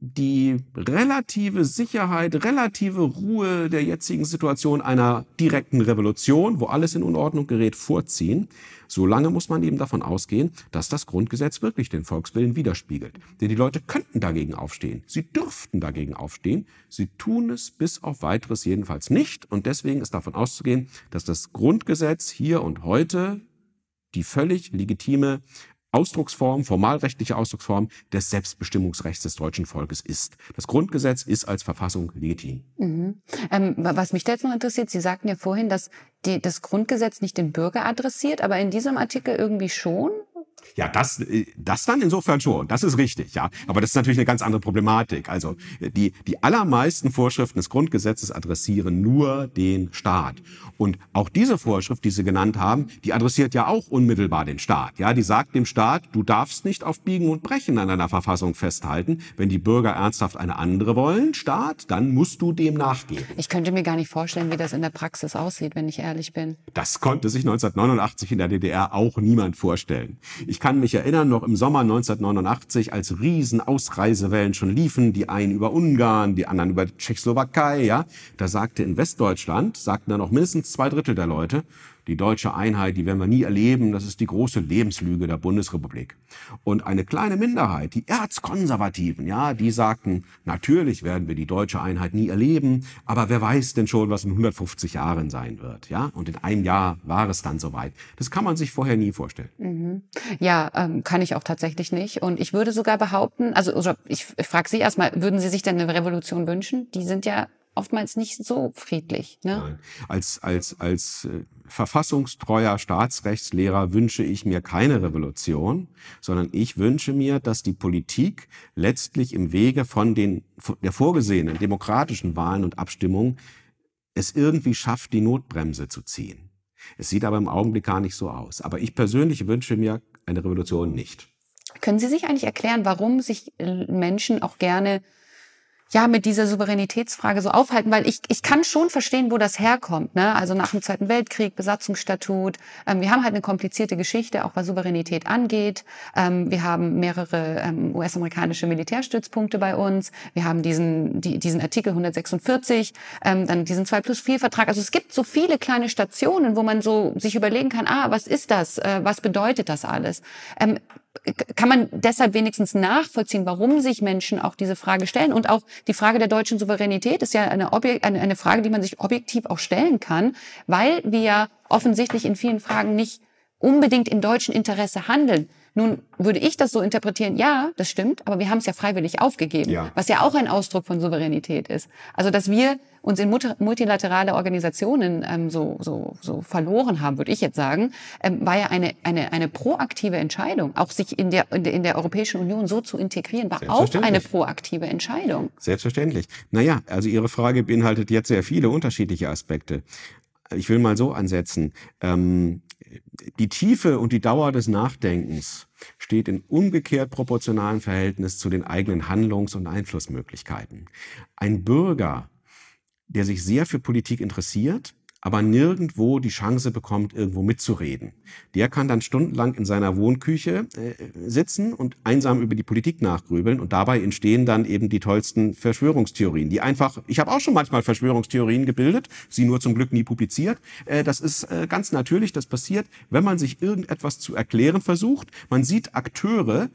die relative Sicherheit, relative Ruhe der jetzigen Situation einer direkten Revolution, wo alles in Unordnung gerät, vorziehen. Solange muss man eben davon ausgehen, dass das Grundgesetz wirklich den Volkswillen widerspiegelt. Denn die Leute könnten dagegen aufstehen. Sie dürften dagegen aufstehen. Sie tun es bis auf weiteres jedenfalls nicht. Und deswegen ist davon auszugehen, dass das Grundgesetz hier und heute die völlig legitime Ausdrucksform, formalrechtliche Ausdrucksform des Selbstbestimmungsrechts des deutschen Volkes ist. Das Grundgesetz ist als Verfassung legitim. Mhm. Ähm, was mich da jetzt noch interessiert, Sie sagten ja vorhin, dass die, das Grundgesetz nicht den Bürger adressiert, aber in diesem Artikel irgendwie schon. Ja, das, äh, das dann insofern schon. Das ist richtig, ja. Aber das ist natürlich eine ganz andere Problematik. Also äh, die, die allermeisten Vorschriften des Grundgesetzes adressieren nur den Staat. Und auch diese Vorschrift, die Sie genannt haben, die adressiert ja auch unmittelbar den Staat. Ja, die sagt dem Staat, du darfst nicht auf Biegen und Brechen an einer Verfassung festhalten. Wenn die Bürger ernsthaft eine andere wollen, Staat, dann musst du dem nachgeben. Ich könnte mir gar nicht vorstellen, wie das in der Praxis aussieht, wenn ich ehrlich bin. Das konnte sich 1989 in der DDR auch niemand vorstellen. Ich kann mich erinnern, noch im Sommer 1989, als Riesenausreisewellen schon liefen, die einen über Ungarn, die anderen über Tschechoslowakei, ja, da sagte in Westdeutschland, sagten dann noch mindestens zwei Drittel der Leute, die deutsche Einheit, die werden wir nie erleben. Das ist die große Lebenslüge der Bundesrepublik. Und eine kleine Minderheit, die Erzkonservativen, ja, die sagten, natürlich werden wir die deutsche Einheit nie erleben, aber wer weiß denn schon, was in 150 Jahren sein wird, ja? Und in einem Jahr war es dann soweit. Das kann man sich vorher nie vorstellen. Mhm. Ja, ähm, kann ich auch tatsächlich nicht. Und ich würde sogar behaupten, also ich, also ich frage Sie erstmal, würden Sie sich denn eine Revolution wünschen? Die sind ja oftmals nicht so friedlich. Ne? Nein. Als, als, als äh, verfassungstreuer Staatsrechtslehrer wünsche ich mir keine Revolution, sondern ich wünsche mir, dass die Politik letztlich im Wege von den der vorgesehenen demokratischen Wahlen und Abstimmungen es irgendwie schafft, die Notbremse zu ziehen. Es sieht aber im Augenblick gar nicht so aus. Aber ich persönlich wünsche mir eine Revolution nicht. Können Sie sich eigentlich erklären, warum sich äh, Menschen auch gerne ja, mit dieser Souveränitätsfrage so aufhalten, weil ich, ich kann schon verstehen, wo das herkommt. Ne? Also nach dem Zweiten Weltkrieg, Besatzungsstatut. Ähm, wir haben halt eine komplizierte Geschichte, auch was Souveränität angeht. Ähm, wir haben mehrere ähm, US-amerikanische Militärstützpunkte bei uns. Wir haben diesen, die, diesen Artikel 146, ähm, dann diesen 2 plus 4 Vertrag. Also es gibt so viele kleine Stationen, wo man so sich überlegen kann, ah, was ist das? Äh, was bedeutet das alles? Ähm, kann man deshalb wenigstens nachvollziehen, warum sich Menschen auch diese Frage stellen. Und auch die Frage der deutschen Souveränität ist ja eine, Objek eine, eine Frage, die man sich objektiv auch stellen kann, weil wir offensichtlich in vielen Fragen nicht unbedingt im deutschen Interesse handeln. Nun würde ich das so interpretieren, ja, das stimmt, aber wir haben es ja freiwillig aufgegeben, ja. was ja auch ein Ausdruck von Souveränität ist. Also, dass wir uns in multilaterale Organisationen ähm, so, so, so verloren haben, würde ich jetzt sagen, ähm, war ja eine, eine, eine proaktive Entscheidung. Auch sich in der, in der, in der Europäischen Union so zu integrieren, war auch eine proaktive Entscheidung. Selbstverständlich. Naja, also Ihre Frage beinhaltet jetzt sehr viele unterschiedliche Aspekte. Ich will mal so ansetzen. Ähm, die Tiefe und die Dauer des Nachdenkens steht in umgekehrt proportionalen Verhältnis zu den eigenen Handlungs- und Einflussmöglichkeiten. Ein Bürger, der sich sehr für Politik interessiert, aber nirgendwo die Chance bekommt, irgendwo mitzureden. Der kann dann stundenlang in seiner Wohnküche äh, sitzen und einsam über die Politik nachgrübeln und dabei entstehen dann eben die tollsten Verschwörungstheorien, die einfach, ich habe auch schon manchmal Verschwörungstheorien gebildet, sie nur zum Glück nie publiziert. Äh, das ist äh, ganz natürlich, das passiert, wenn man sich irgendetwas zu erklären versucht. Man sieht Akteure,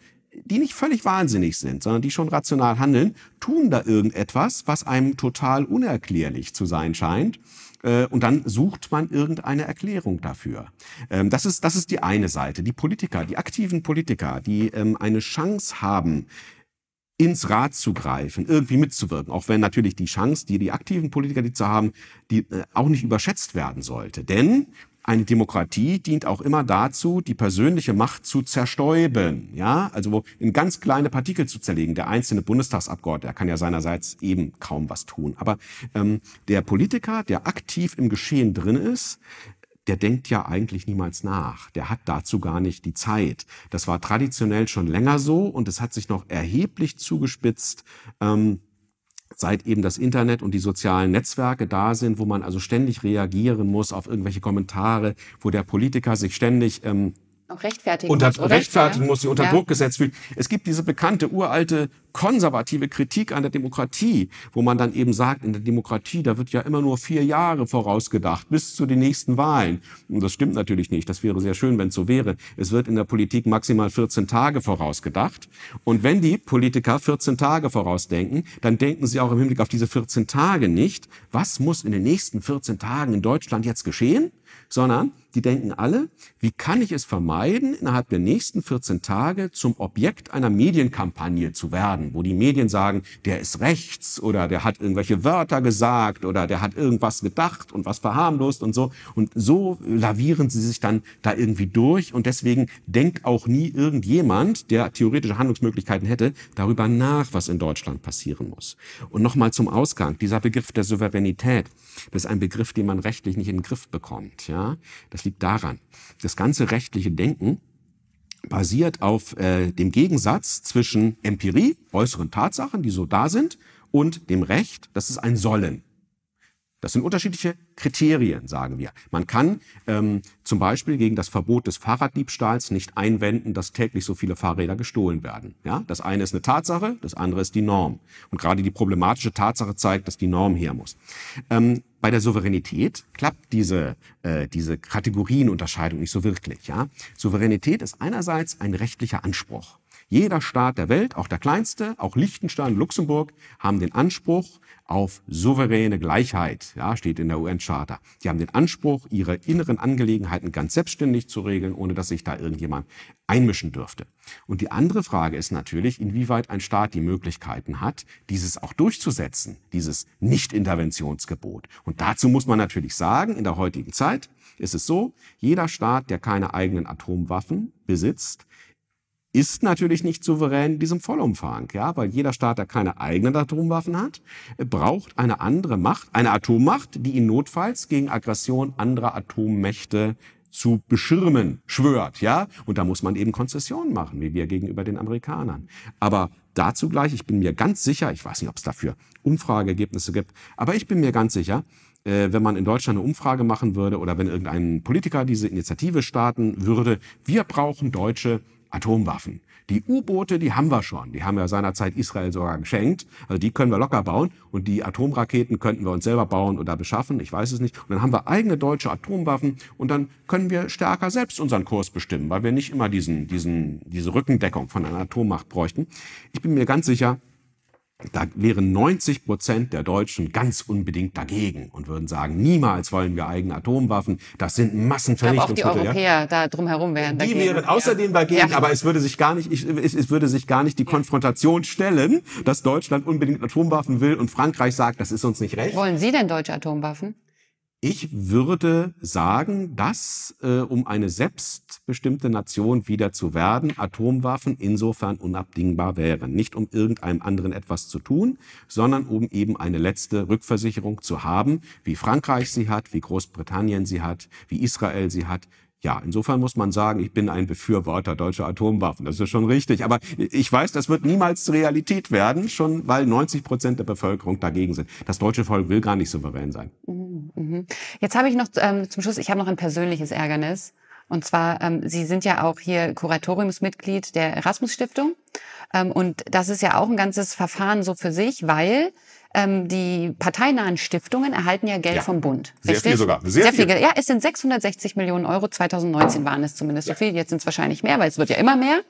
die nicht völlig wahnsinnig sind, sondern die schon rational handeln, tun da irgendetwas, was einem total unerklärlich zu sein scheint. Äh, und dann sucht man irgendeine Erklärung dafür. Ähm, das, ist, das ist die eine Seite. Die Politiker, die aktiven Politiker, die ähm, eine Chance haben, ins Rad zu greifen, irgendwie mitzuwirken, auch wenn natürlich die Chance, die die aktiven Politiker die zu haben, die äh, auch nicht überschätzt werden sollte, denn eine Demokratie dient auch immer dazu, die persönliche Macht zu zerstäuben, ja, also in ganz kleine Partikel zu zerlegen. Der einzelne Bundestagsabgeordnete, der kann ja seinerseits eben kaum was tun. Aber ähm, der Politiker, der aktiv im Geschehen drin ist, der denkt ja eigentlich niemals nach. Der hat dazu gar nicht die Zeit. Das war traditionell schon länger so und es hat sich noch erheblich zugespitzt. Ähm, seit eben das Internet und die sozialen Netzwerke da sind, wo man also ständig reagieren muss auf irgendwelche Kommentare, wo der Politiker sich ständig ähm, auch rechtfertigen unter, muss. Oder? Rechtfertigen ja. muss, sie unter ja. Druck gesetzt fühlen. Es gibt diese bekannte, uralte, konservative Kritik an der Demokratie, wo man dann eben sagt, in der Demokratie, da wird ja immer nur vier Jahre vorausgedacht, bis zu den nächsten Wahlen. Und das stimmt natürlich nicht. Das wäre sehr schön, wenn es so wäre. Es wird in der Politik maximal 14 Tage vorausgedacht. Und wenn die Politiker 14 Tage vorausdenken, dann denken sie auch im Hinblick auf diese 14 Tage nicht, was muss in den nächsten 14 Tagen in Deutschland jetzt geschehen, sondern die denken alle, wie kann ich es vermeiden, innerhalb der nächsten 14 Tage zum Objekt einer Medienkampagne zu werden, wo die Medien sagen, der ist rechts oder der hat irgendwelche Wörter gesagt oder der hat irgendwas gedacht und was verharmlost und so. Und so lavieren sie sich dann da irgendwie durch. Und deswegen denkt auch nie irgendjemand, der theoretische Handlungsmöglichkeiten hätte, darüber nach, was in Deutschland passieren muss. Und nochmal zum Ausgang. Dieser Begriff der Souveränität, das ist ein Begriff, den man rechtlich nicht in den Griff bekommt. Ja, das das liegt daran, das ganze rechtliche Denken basiert auf äh, dem Gegensatz zwischen Empirie, äußeren Tatsachen, die so da sind, und dem Recht, das ist ein Sollen. Das sind unterschiedliche Kriterien, sagen wir. Man kann ähm, zum Beispiel gegen das Verbot des Fahrraddiebstahls nicht einwenden, dass täglich so viele Fahrräder gestohlen werden. Ja? Das eine ist eine Tatsache, das andere ist die Norm. Und gerade die problematische Tatsache zeigt, dass die Norm her muss. Ähm, bei der Souveränität klappt diese, äh, diese Kategorienunterscheidung nicht so wirklich. Ja? Souveränität ist einerseits ein rechtlicher Anspruch. Jeder Staat der Welt, auch der kleinste, auch Liechtenstein, Luxemburg, haben den Anspruch auf souveräne Gleichheit, ja, steht in der UN-Charta. Die haben den Anspruch, ihre inneren Angelegenheiten ganz selbstständig zu regeln, ohne dass sich da irgendjemand einmischen dürfte. Und die andere Frage ist natürlich, inwieweit ein Staat die Möglichkeiten hat, dieses auch durchzusetzen, dieses Nicht-Interventionsgebot. Und dazu muss man natürlich sagen, in der heutigen Zeit ist es so, jeder Staat, der keine eigenen Atomwaffen besitzt, ist natürlich nicht souverän in diesem Vollumfang, ja, weil jeder Staat, der keine eigenen Atomwaffen hat, braucht eine andere Macht, eine Atommacht, die ihn notfalls gegen Aggression anderer Atommächte zu beschirmen schwört, ja. Und da muss man eben Konzessionen machen, wie wir gegenüber den Amerikanern. Aber dazu gleich, ich bin mir ganz sicher, ich weiß nicht, ob es dafür Umfrageergebnisse gibt, aber ich bin mir ganz sicher, äh, wenn man in Deutschland eine Umfrage machen würde oder wenn irgendein Politiker diese Initiative starten würde, wir brauchen deutsche Atomwaffen. Die U-Boote, die haben wir schon. Die haben wir seinerzeit Israel sogar geschenkt. Also die können wir locker bauen. Und die Atomraketen könnten wir uns selber bauen oder beschaffen. Ich weiß es nicht. Und dann haben wir eigene deutsche Atomwaffen. Und dann können wir stärker selbst unseren Kurs bestimmen, weil wir nicht immer diesen, diesen, diese Rückendeckung von einer Atommacht bräuchten. Ich bin mir ganz sicher, da wären 90 Prozent der Deutschen ganz unbedingt dagegen und würden sagen, niemals wollen wir eigene Atomwaffen. Das sind Massenvernichtungsmittel. Aber auch die Europäer ja. da drumherum wären dagegen. Die wären außerdem dagegen, ja. aber es würde sich gar nicht, ich, es, es, würde sich gar nicht die Konfrontation stellen, dass Deutschland unbedingt Atomwaffen will und Frankreich sagt, das ist uns nicht recht. Wollen Sie denn deutsche Atomwaffen? Ich würde sagen, dass, äh, um eine selbstbestimmte Nation wieder zu werden, Atomwaffen insofern unabdingbar wären. Nicht um irgendeinem anderen etwas zu tun, sondern um eben eine letzte Rückversicherung zu haben, wie Frankreich sie hat, wie Großbritannien sie hat, wie Israel sie hat, ja, insofern muss man sagen, ich bin ein Befürworter deutscher Atomwaffen. Das ist schon richtig. Aber ich weiß, das wird niemals Realität werden, schon weil 90 Prozent der Bevölkerung dagegen sind. Das deutsche Volk will gar nicht souverän sein. Mhm, mhm. Jetzt habe ich noch ähm, zum Schluss, ich habe noch ein persönliches Ärgernis. Und zwar, ähm, Sie sind ja auch hier Kuratoriumsmitglied der Erasmus Stiftung. Ähm, und das ist ja auch ein ganzes Verfahren so für sich, weil ähm, die parteinahen Stiftungen erhalten ja Geld ja. vom Bund. Richtig? Sehr viel sogar. Sehr, Sehr viel. viel. Ja, es sind 660 Millionen Euro. 2019 waren es zumindest ja. so viel. Jetzt sind es wahrscheinlich mehr, weil es wird ja immer mehr.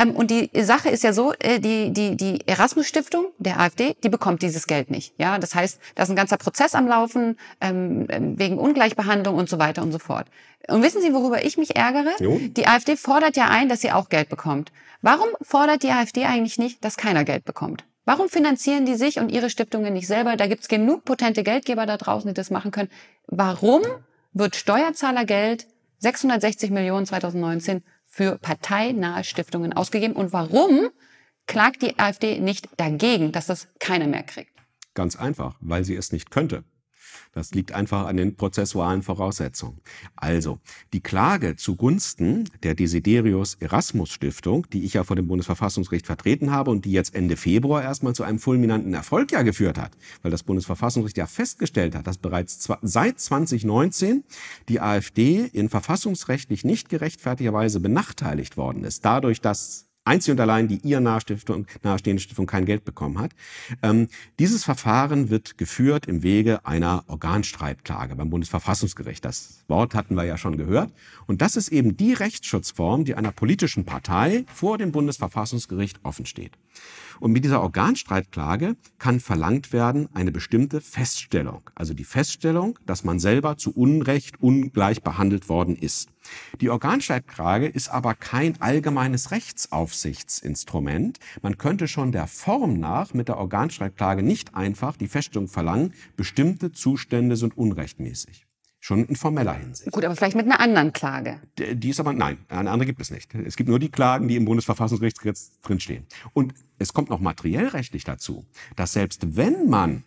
Ähm, und die Sache ist ja so, äh, die, die, die Erasmus-Stiftung der AfD, die bekommt dieses Geld nicht. Ja, das heißt, da ist ein ganzer Prozess am Laufen, ähm, ähm wegen Ungleichbehandlung und so weiter und so fort. Und wissen Sie, worüber ich mich ärgere? Jo. Die AfD fordert ja ein, dass sie auch Geld bekommt. Warum fordert die AfD eigentlich nicht, dass keiner Geld bekommt? Warum finanzieren die sich und ihre Stiftungen nicht selber? Da gibt's genug potente Geldgeber da draußen, die das machen können. Warum wird Steuerzahlergeld 660 Millionen 2019 für parteinahe Stiftungen ausgegeben? Und warum klagt die AfD nicht dagegen, dass das keiner mehr kriegt? Ganz einfach, weil sie es nicht könnte. Das liegt einfach an den prozessualen Voraussetzungen. Also, die Klage zugunsten der Desiderius Erasmus Stiftung, die ich ja vor dem Bundesverfassungsgericht vertreten habe und die jetzt Ende Februar erstmal zu einem fulminanten Erfolg ja geführt hat, weil das Bundesverfassungsgericht ja festgestellt hat, dass bereits seit 2019 die AfD in verfassungsrechtlich nicht gerechtfertigter Weise benachteiligt worden ist, dadurch, dass einzig und allein die ihr nahestehende Stiftung kein Geld bekommen hat. Ähm, dieses Verfahren wird geführt im Wege einer Organstreitklage beim Bundesverfassungsgericht. Das Wort hatten wir ja schon gehört. Und das ist eben die Rechtsschutzform, die einer politischen Partei vor dem Bundesverfassungsgericht offen steht. Und mit dieser Organstreitklage kann verlangt werden eine bestimmte Feststellung, also die Feststellung, dass man selber zu Unrecht ungleich behandelt worden ist. Die Organstreitklage ist aber kein allgemeines Rechtsaufsichtsinstrument. Man könnte schon der Form nach mit der Organstreitklage nicht einfach die Feststellung verlangen, bestimmte Zustände sind unrechtmäßig schon in formeller Hinsicht. Gut, aber vielleicht mit einer anderen Klage. Die ist aber, nein, eine andere gibt es nicht. Es gibt nur die Klagen, die im Bundesverfassungsgerichtsgesetz drinstehen. Und es kommt noch materiell rechtlich dazu, dass selbst wenn man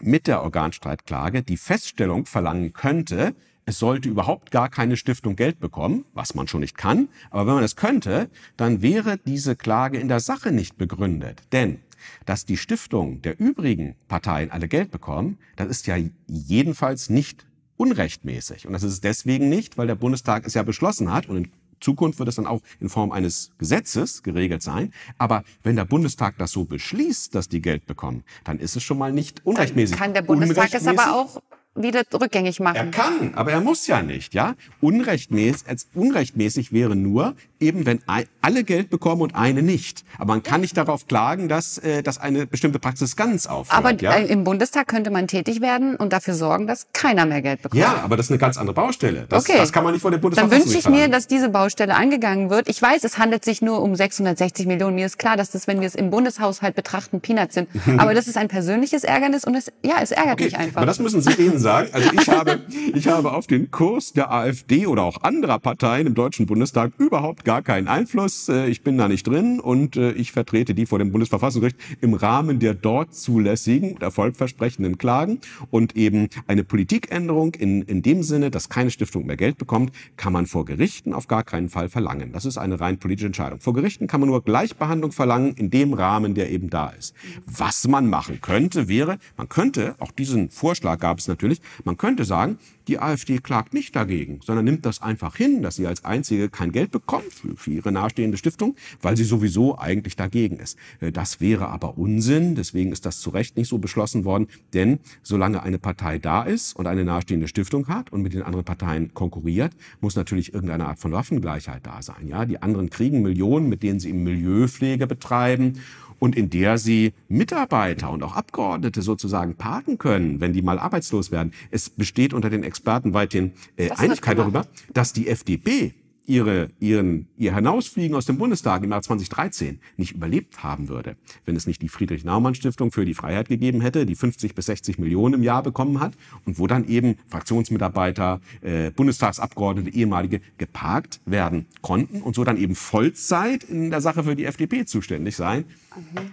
mit der Organstreitklage die Feststellung verlangen könnte, es sollte überhaupt gar keine Stiftung Geld bekommen, was man schon nicht kann, aber wenn man es könnte, dann wäre diese Klage in der Sache nicht begründet. Denn dass die Stiftungen der übrigen Parteien alle Geld bekommen, das ist ja jedenfalls nicht unrechtmäßig. Und das ist es deswegen nicht, weil der Bundestag es ja beschlossen hat und in Zukunft wird es dann auch in Form eines Gesetzes geregelt sein. Aber wenn der Bundestag das so beschließt, dass die Geld bekommen, dann ist es schon mal nicht unrechtmäßig. Dann kann der Bundestag es aber auch wieder rückgängig machen. Er kann, aber er muss ja nicht, ja? Unrechtmäßig, unrechtmäßig wäre nur, eben wenn alle Geld bekommen und eine nicht. Aber man kann nicht darauf klagen, dass, äh, dass eine bestimmte Praxis ganz aufhört. Aber ja? Äh, im Bundestag könnte man tätig werden und dafür sorgen, dass keiner mehr Geld bekommt. Ja, aber das ist eine ganz andere Baustelle. Das, okay. das kann man nicht von dem Bundestag Dann wünsche ich mir, dass diese Baustelle angegangen wird. Ich weiß, es handelt sich nur um 660 Millionen. Mir ist klar, dass das, wenn wir es im Bundeshaushalt betrachten, Peanuts sind. Aber das ist ein persönliches Ärgernis und es, ja, es ärgert okay. mich einfach. Aber das müssen Sie denen gesagt. Also ich habe, ich habe auf den Kurs der AfD oder auch anderer Parteien im Deutschen Bundestag überhaupt gar keinen Einfluss. Äh, ich bin da nicht drin und äh, ich vertrete die vor dem Bundesverfassungsgericht im Rahmen der dort zulässigen und erfolgversprechenden Klagen. Und eben eine Politikänderung in, in dem Sinne, dass keine Stiftung mehr Geld bekommt, kann man vor Gerichten auf gar keinen Fall verlangen. Das ist eine rein politische Entscheidung. Vor Gerichten kann man nur Gleichbehandlung verlangen in dem Rahmen, der eben da ist. Was man machen könnte, wäre, man könnte, auch diesen Vorschlag gab es natürlich, beteiligt. Man könnte sagen, die AfD klagt nicht dagegen, sondern nimmt das einfach hin, dass sie als einzige kein Geld bekommt für ihre nahestehende Stiftung, weil sie sowieso eigentlich dagegen ist. Äh, das wäre aber Unsinn. Deswegen ist das zu Recht nicht so beschlossen worden. Denn solange eine Partei da ist und eine nahestehende Stiftung hat und mit den anderen Parteien konkurriert, muss natürlich irgendeine Art von Waffengleichheit da sein. Ja, die anderen kriegen Millionen, mit denen sie im Milieupflege betreiben und in der sie Mitarbeiter und auch Abgeordnete sozusagen parken können, wenn die mal arbeitslos werden. Es besteht unter den Experten weitgehend äh, Einigkeit darüber, dass die FDP ihre, ihren, ihr Hinausfliegen aus dem Bundestag im Jahr 2013 nicht überlebt haben würde, wenn es nicht die Friedrich-Naumann-Stiftung für die Freiheit gegeben hätte, die 50 bis 60 Millionen im Jahr bekommen hat und wo dann eben Fraktionsmitarbeiter, äh, Bundestagsabgeordnete, ehemalige geparkt werden konnten und so dann eben Vollzeit in der Sache für die FDP zuständig sein.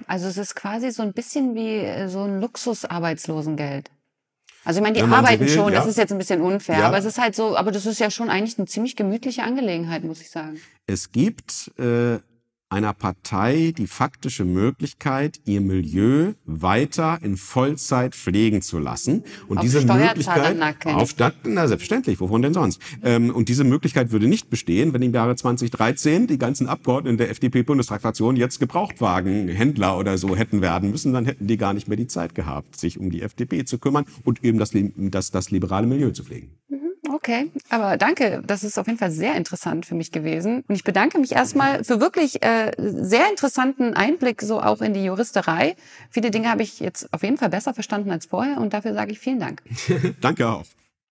Also es ist quasi so ein bisschen wie äh, so ein Luxusarbeitslosengeld. Also ich meine, die arbeiten will, schon, ja. das ist jetzt ein bisschen unfair, ja. aber es ist halt so, aber das ist ja schon eigentlich eine ziemlich gemütliche Angelegenheit, muss ich sagen. Es gibt äh, einer Partei die faktische Möglichkeit, ihr Milieu weiter in Vollzeit pflegen zu lassen. Und auf diese Möglichkeit auf na selbstverständlich, wovon denn sonst? Ähm, und diese Möglichkeit würde nicht bestehen, wenn im Jahre 2013 die ganzen Abgeordneten der FDP-Bundestagsfraktion jetzt Gebrauchtwagen, Händler oder so hätten werden müssen, dann hätten die gar nicht mehr die Zeit gehabt, sich um die FDP zu kümmern und eben das, das, das liberale Milieu zu pflegen. Mhm. Okay, aber danke. Das ist auf jeden Fall sehr interessant für mich gewesen. Und ich bedanke mich erstmal für wirklich äh, sehr interessanten Einblick so auch in die Juristerei. Viele Dinge habe ich jetzt auf jeden Fall besser verstanden als vorher und dafür sage ich vielen Dank. danke auch.